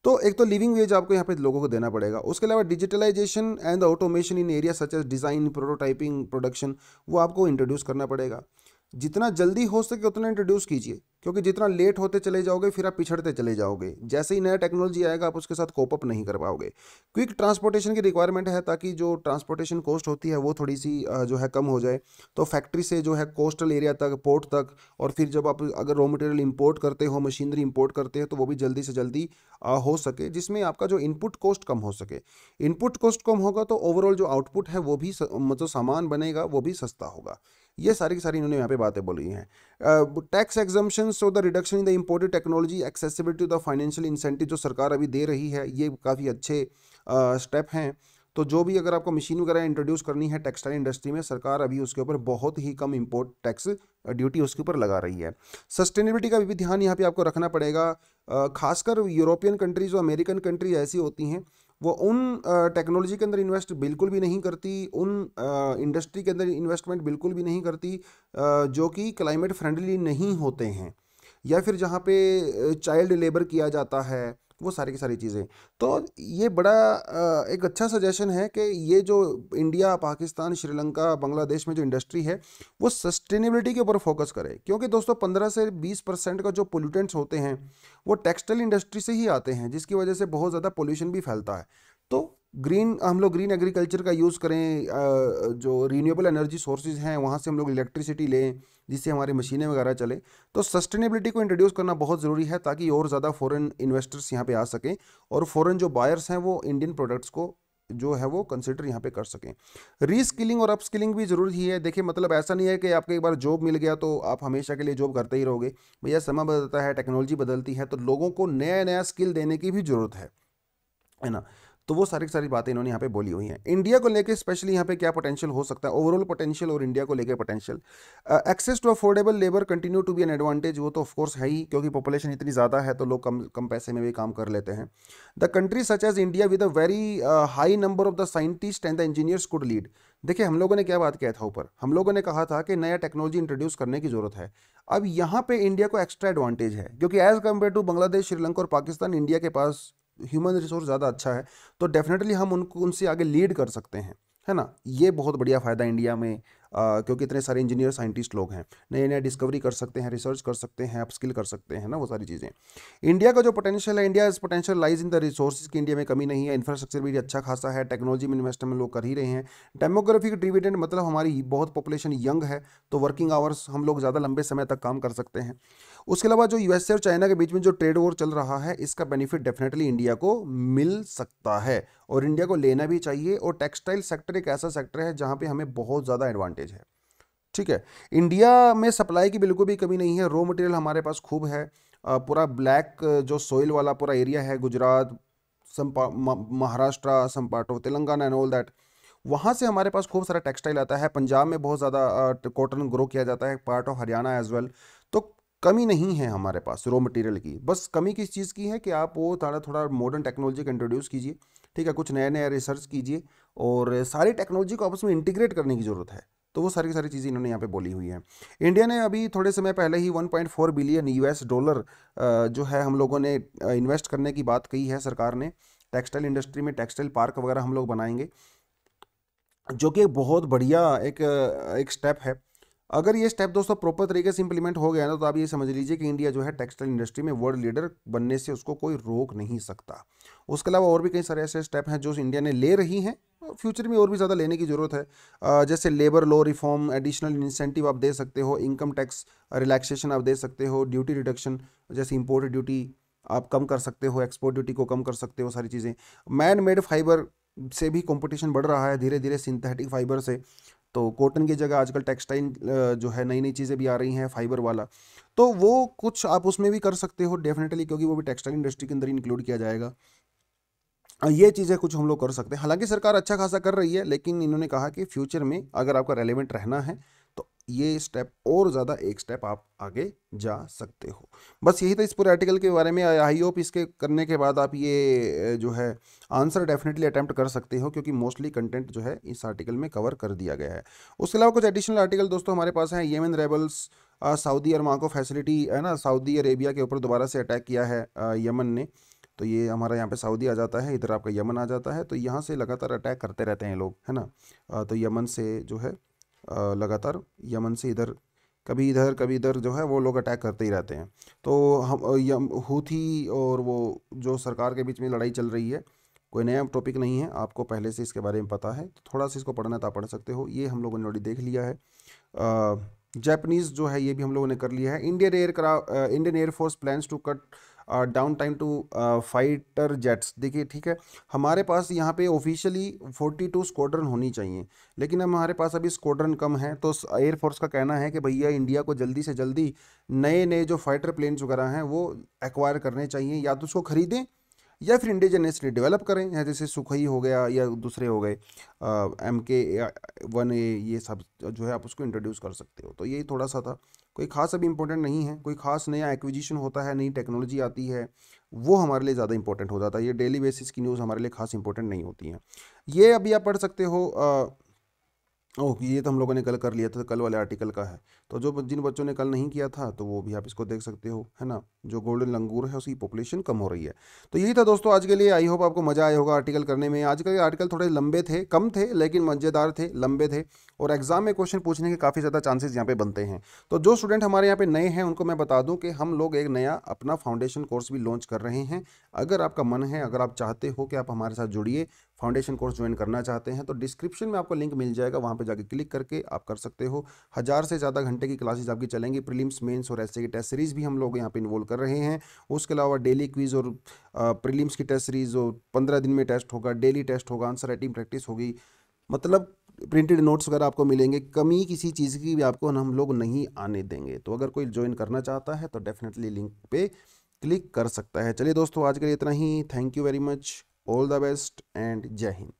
तो एक तो लिविंग वेज आपको यहाँ पे लोगों को देना पड़ेगा उसके अलावा digitalisation and automation in area such as design prototyping production वो आपको इंट्रोड्यूस करना पड़ेगा जितना जल्दी हो सके उतना इंट्रोड्यूस कीजिए क्योंकि जितना लेट होते चले जाओगे फिर आप पिछड़ते चले जाओगे जैसे ही नया टेक्नोलॉजी आएगा आप उसके साथ कोप अप नहीं कर पाओगे क्विक ट्रांसपोर्टेशन की रिक्वायरमेंट है ताकि जो ट्रांसपोर्टेशन कॉस्ट होती है वो थोड़ी सी जो है कम हो जाए तो फैक्ट्री से जो है कोस्टल एरिया तक पोर्ट तक और फिर जब आप अगर रॉ मटेरियल इम्पोर्ट करते हो मशीनरी इंपोर्ट करते हो तो वो भी जल्दी से जल्दी हो सके जिसमें आपका जो इनपुट कॉस्ट कम हो सके इनपुट कॉस्ट कम होगा तो ओवरऑल जो आउटपुट है वो भी मतलब सामान बनेगा वो भी सस्ता होगा ये सारी की सारी इन्होंने यहाँ पे बातें बोली हैं tax exemption so the reduction in the imported technology accessibility the financial incentive जो सरकार अभी दे रही है ये काफ़ी अच्छे स्टेप uh, हैं तो जो भी अगर आपको मशीन वगैरह इंट्रोड्यूस करनी है टेक्सटाइल इंडस्ट्री में सरकार अभी उसके ऊपर बहुत ही कम इम्पोर्ट टैक्स ड्यूटी उसके ऊपर लगा रही है सस्टेनेबिलिटी का भी ध्यान यहाँ पे आपको रखना पड़ेगा खासकर यूरोपियन कंट्रीज और अमेरिकन कंट्रीज ऐसी होती हैं वो उन टेक्नोलॉजी के अंदर इन्वेस्ट बिल्कुल भी नहीं करती उन इंडस्ट्री के अंदर इन्वेस्टमेंट बिल्कुल भी नहीं करती जो कि क्लाइमेट फ्रेंडली नहीं होते हैं या फिर जहाँ पे चाइल्ड लेबर किया जाता है वो सारी की सारी चीज़ें तो ये बड़ा एक अच्छा सजेशन है कि ये जो इंडिया पाकिस्तान श्रीलंका बांग्लादेश में जो इंडस्ट्री है वो सस्टेनेबिलिटी के ऊपर फोकस करे क्योंकि दोस्तों पंद्रह से बीस परसेंट का जो पोल्यूटेंट्स होते हैं वो टेक्सटाइल इंडस्ट्री से ही आते हैं जिसकी वजह से बहुत ज़्यादा पोल्यूशन भी फैलता है तो ग्रीन हम लोग ग्रीन एग्रीकल्चर का यूज़ करें जो रीन्यूएबल एनर्जी सोर्सेज हैं वहाँ से हम लोग इलेक्ट्रिसिटी लें जिससे हमारी मशीनें वगैरह चले तो सस्टेनेबिलिटी को इंट्रोड्यूस करना बहुत ज़रूरी है ताकि और ज़्यादा फॉरेन इन्वेस्टर्स यहाँ पे आ सकें और फॉरेन जो बायर्स हैं वो इंडियन प्रोडक्ट्स को जो है वो कंसिडर यहाँ पे कर सकें रीस्किलिंग और अपस्किलिंग भी जरूरी ही है देखिए मतलब ऐसा नहीं है कि आपके एक बार जॉब मिल गया तो आप हमेशा के लिए जॉब करते ही रहोगे भैया समय बदलता है टेक्नोलॉजी बदलती है तो लोगों को नया नया स्किल देने की भी ज़रूरत है है ना तो वो सारी सारी बातें इन्होंने यहाँ पे बोली हुई हैं इंडिया को लेकर स्पेशली यहाँ पे क्या पोटेंशियल हो सकता है ओवरऑल पोटेंशियल और इंडिया को लेकर potential access to affordable labour continue to be an advantage वो तो ऑफकोर्स है ही क्योंकि पॉपुलेशन इतनी ज़्यादा है तो लोग कम कम पैसे में भी काम कर लेते हैं the country such as India with a very high number of the scientist and the engineers could lead देखिए हम लोगों ने क्या बात किया था ऊपर हम लोगों ने कहा था कि नया टेक्नोलॉजी इंट्रोड्यूस करने की ज़रूरत है अब यहाँ पे इंडिया को एक्स्ट्रा एडवांटेज है क्योंकि as compare to Bangladesh Sri Lanka और पाकिस्तान इंडिया के पास ह्यूमन रिसोर्स ज़्यादा अच्छा है तो डेफिनेटली हम उनको उनसे आगे लीड कर सकते हैं है ना ये बहुत बढ़िया फ़ायदा इंडिया में आ, क्योंकि इतने सारे इंजीनियर साइंटिस्ट लोग हैं नए नए डिस्कवरी कर सकते हैं रिसर्च कर सकते हैं अपस्किल कर सकते हैं ना वो सारी चीज़ें इंडिया का जो पोटेंशियल है India is potential lies in the resource की इंडिया में कमी नहीं है इंफ्रास्ट्रक्चर भी अच्छा खासा है टेक्नोलॉजी में इन्वेस्टमेंट लोग कर ही रहे हैं डेमोग्राफिक डिविडेंड मतलब हमारी बहुत पॉपुलेशन यंग है तो वर्किंग आवर्स हम लोग ज़्यादा लंबे समय तक काम कर सकते हैं उसके अलावा जो यूएसए और चाइना के बीच में जो ट्रेड वॉर चल रहा है इसका बेनिफिट डेफिनेटली इंडिया को मिल सकता है और इंडिया को लेना भी चाहिए और टेक्सटाइल सेक्टर एक ऐसा सेक्टर है जहाँ पर हमें बहुत ज़्यादा एडवांटेज है ठीक है इंडिया में सप्लाई की बिल्कुल भी कमी नहीं है रॉ मटेरियल हमारे पास खूब है पूरा ब्लैक जो सोइल वाला पूरा एरिया है Gujarat Maharashtra some part of Telangana and all that वहाँ से हमारे पास खूब सारा टेक्सटाइल आता है पंजाब में बहुत ज़्यादा कॉटन ग्रो किया जाता है part of Haryana as well कमी नहीं है हमारे पास रॉ मटेरियल की बस कमी किस चीज़ की है कि आप वो थोड़ा थोड़ा मॉडर्न टेक्नोलॉजी का इंट्रोड्यूस कीजिए ठीक है कुछ नया नया रिसर्च कीजिए और सारी टेक्नोलॉजी को आपस में इंटीग्रेट करने की ज़रूरत है तो वो सारी सारी चीज़ें इन्होंने यहाँ पे बोली हुई हैं इंडिया ने अभी थोड़े समय पहले ही 1.4 बिलियन यूएस डॉलर जो है हम लोगों ने इन्वेस्ट करने की बात कही है सरकार ने टेक्सटाइल इंडस्ट्री में टेक्सटाइल पार्क वगैरह हम लोग बनाएंगे जो कि बहुत बढ़िया एक एक स्टेप है अगर ये स्टेप दोस्तों प्रॉपर तरीके से इंप्लीमेंट हो गया ना तो आप ये समझ लीजिए कि इंडिया जो है टेक्सटाइल इंडस्ट्री में वर्ल्ड लीडर बनने से उसको कोई रोक नहीं सकता उसके अलावा और भी कई सारे ऐसे स्टेप हैं जो इंडिया ने ले रही हैं फ्यूचर में और भी ज़्यादा लेने की ज़रूरत है जैसे labour law reform additional incentive आप दे सकते हो इनकम टैक्स रिलैक्सेशन आप दे सकते हो ड्यूटी रिडक्शन जैसे इम्पोर्ट ड्यूटी आप कम कर सकते हो एक्सपोर्ट ड्यूटी को कम कर सकते हो सारी चीज़ें मैन मेड फाइबर से भी कंपटीशन बढ़ रहा है धीरे धीरे सिंथेटिक फाइबर से तो कॉटन की जगह आजकल टेक्सटाइल जो है नई नई चीज़ें भी आ रही हैं फाइबर वाला तो वो कुछ आप उसमें भी कर सकते हो डेफिनेटली क्योंकि वो भी टेक्सटाइल इंडस्ट्री के अंदर ही इंक्लूड किया जाएगा ये चीज़ें कुछ हम लोग कर सकते हैं हालांकि सरकार अच्छा खासा कर रही है लेकिन इन्होंने कहा कि फ्यूचर में अगर आपका रेलिवेंट रहना है ये स्टेप और ज़्यादा एक स्टेप आप आगे जा सकते हो बस यही था इस पूरे आर्टिकल के बारे में आई होप इसके करने के बाद आप ये जो है आंसर डेफिनेटली अटैम्प्ट कर सकते हो क्योंकि मोस्टली कंटेंट जो है इस आर्टिकल में कवर कर दिया गया है उसके अलावा कुछ एडिशनल आर्टिकल दोस्तों हमारे पास हैं येमेन रेबल्स सऊदी अरमा को फैसिलिटी है ना सऊदी अरेबिया के ऊपर दोबारा से अटैक किया है यमन ने तो ये हमारा यहाँ पे सऊदी आ जाता है इधर आपका यमन आ जाता है तो यहाँ से लगातार अटैक करते रहते हैं लोग है ना तो यमन से जो है लगातार यमन से इधर कभी इधर कभी इधर जो है वो लोग अटैक करते ही रहते हैं तो हम यम हूथी और वो जो सरकार के बीच में लड़ाई चल रही है कोई नया टॉपिक नहीं है आपको पहले से इसके बारे में पता है तो थोड़ा सा इसको पढ़ना था तो पढ़ सकते हो ये हम लोगों ने ऑलरेडी देख लिया है जापानीज़ जो है ये भी हम लोगों ने कर लिया है Indian air Indian air force plans to cut down time to fighter jets देखिए ठीक है हमारे पास यहाँ पे ऑफिशियली 42 स्क्वाड्रन होनी चाहिए लेकिन हमारे पास अभी स्क्वाड्रन कम है तो एयरफोर्स का कहना है कि भैया इंडिया को जल्दी से जल्दी नए नए जो फाइटर प्लेन्स वगैरह हैं वो एक्वायर करने चाहिए या तो उसको खरीदें या फिर इंडिजनसली डेवलप करें या जैसे सुखई हो गया या दूसरे हो गए एम के वन ए ये सब जो है आप उसको इंट्रोड्यूस कर सकते हो तो यही थोड़ा सा था कोई खास अभी इंपॉर्टेंट नहीं है कोई खास नया एक्विजिशन होता है नई टेक्नोलॉजी आती है वो हमारे लिए ज़्यादा इंपॉर्टेंट हो जाता है ये डेली बेसिस की न्यूज़ हमारे लिए खास इंपॉर्टेंट नहीं होती हैं ये अभी आप पढ़ सकते हो आ, ओह ये तो हम लोगों ने कल कर लिया था कल वाले आर्टिकल का है तो जो जिन बच्चों ने कल नहीं किया था तो वो भी आप इसको देख सकते हो है ना जो गोल्डन लंगूर है उसकी पॉपुलेशन कम हो रही है तो यही था दोस्तों आज के लिए आई होप आपको मज़ा आया होगा आर्टिकल करने में आजकल के आर्टिकल थोड़े लंबे थे कम थे लेकिन मज़ेदार थे लंबे थे और एग्जाम में क्वेश्चन पूछने के काफ़ी ज़्यादा चांसेस यहाँ पे बनते हैं तो जो स्टूडेंट हमारे यहाँ पे नए हैं उनको मैं बता दूं कि हम लोग एक नया अपना फाउंडेशन कोर्स भी लॉन्च कर रहे हैं अगर आपका मन है अगर आप चाहते हो कि आप हमारे साथ जुड़िए फाउंडेशन कोर्स ज्वाइन करना चाहते हैं तो डिस्क्रिप्शन में आपको लिंक मिल जाएगा वहाँ पर जाकर क्लिक करके आप कर सकते हो हज़ार से ज़्यादा घंटे की क्लासेज आपकी चलेंगी प्रीलिम्स मेंस और ऐसे की टेस्ट सीरीज़ भी हम लोग यहाँ पर इन्वॉल्व कर रहे हैं उसके अलावा डेली क्वीज़ और प्रीलिम्स की टेस्ट सीरीज़ और पंद्रह दिन में टेस्ट होगा डेली टेस्ट होगा आंसर राइटिंग प्रैक्टिस होगी मतलब प्रिंटेड नोट्स वगैरह आपको मिलेंगे कमी किसी चीज़ की भी आपको हम लोग नहीं आने देंगे तो अगर कोई ज्वाइन करना चाहता है तो डेफिनेटली लिंक पे क्लिक कर सकता है चलिए दोस्तों आज के लिए इतना ही thank you very much all the best and jai hind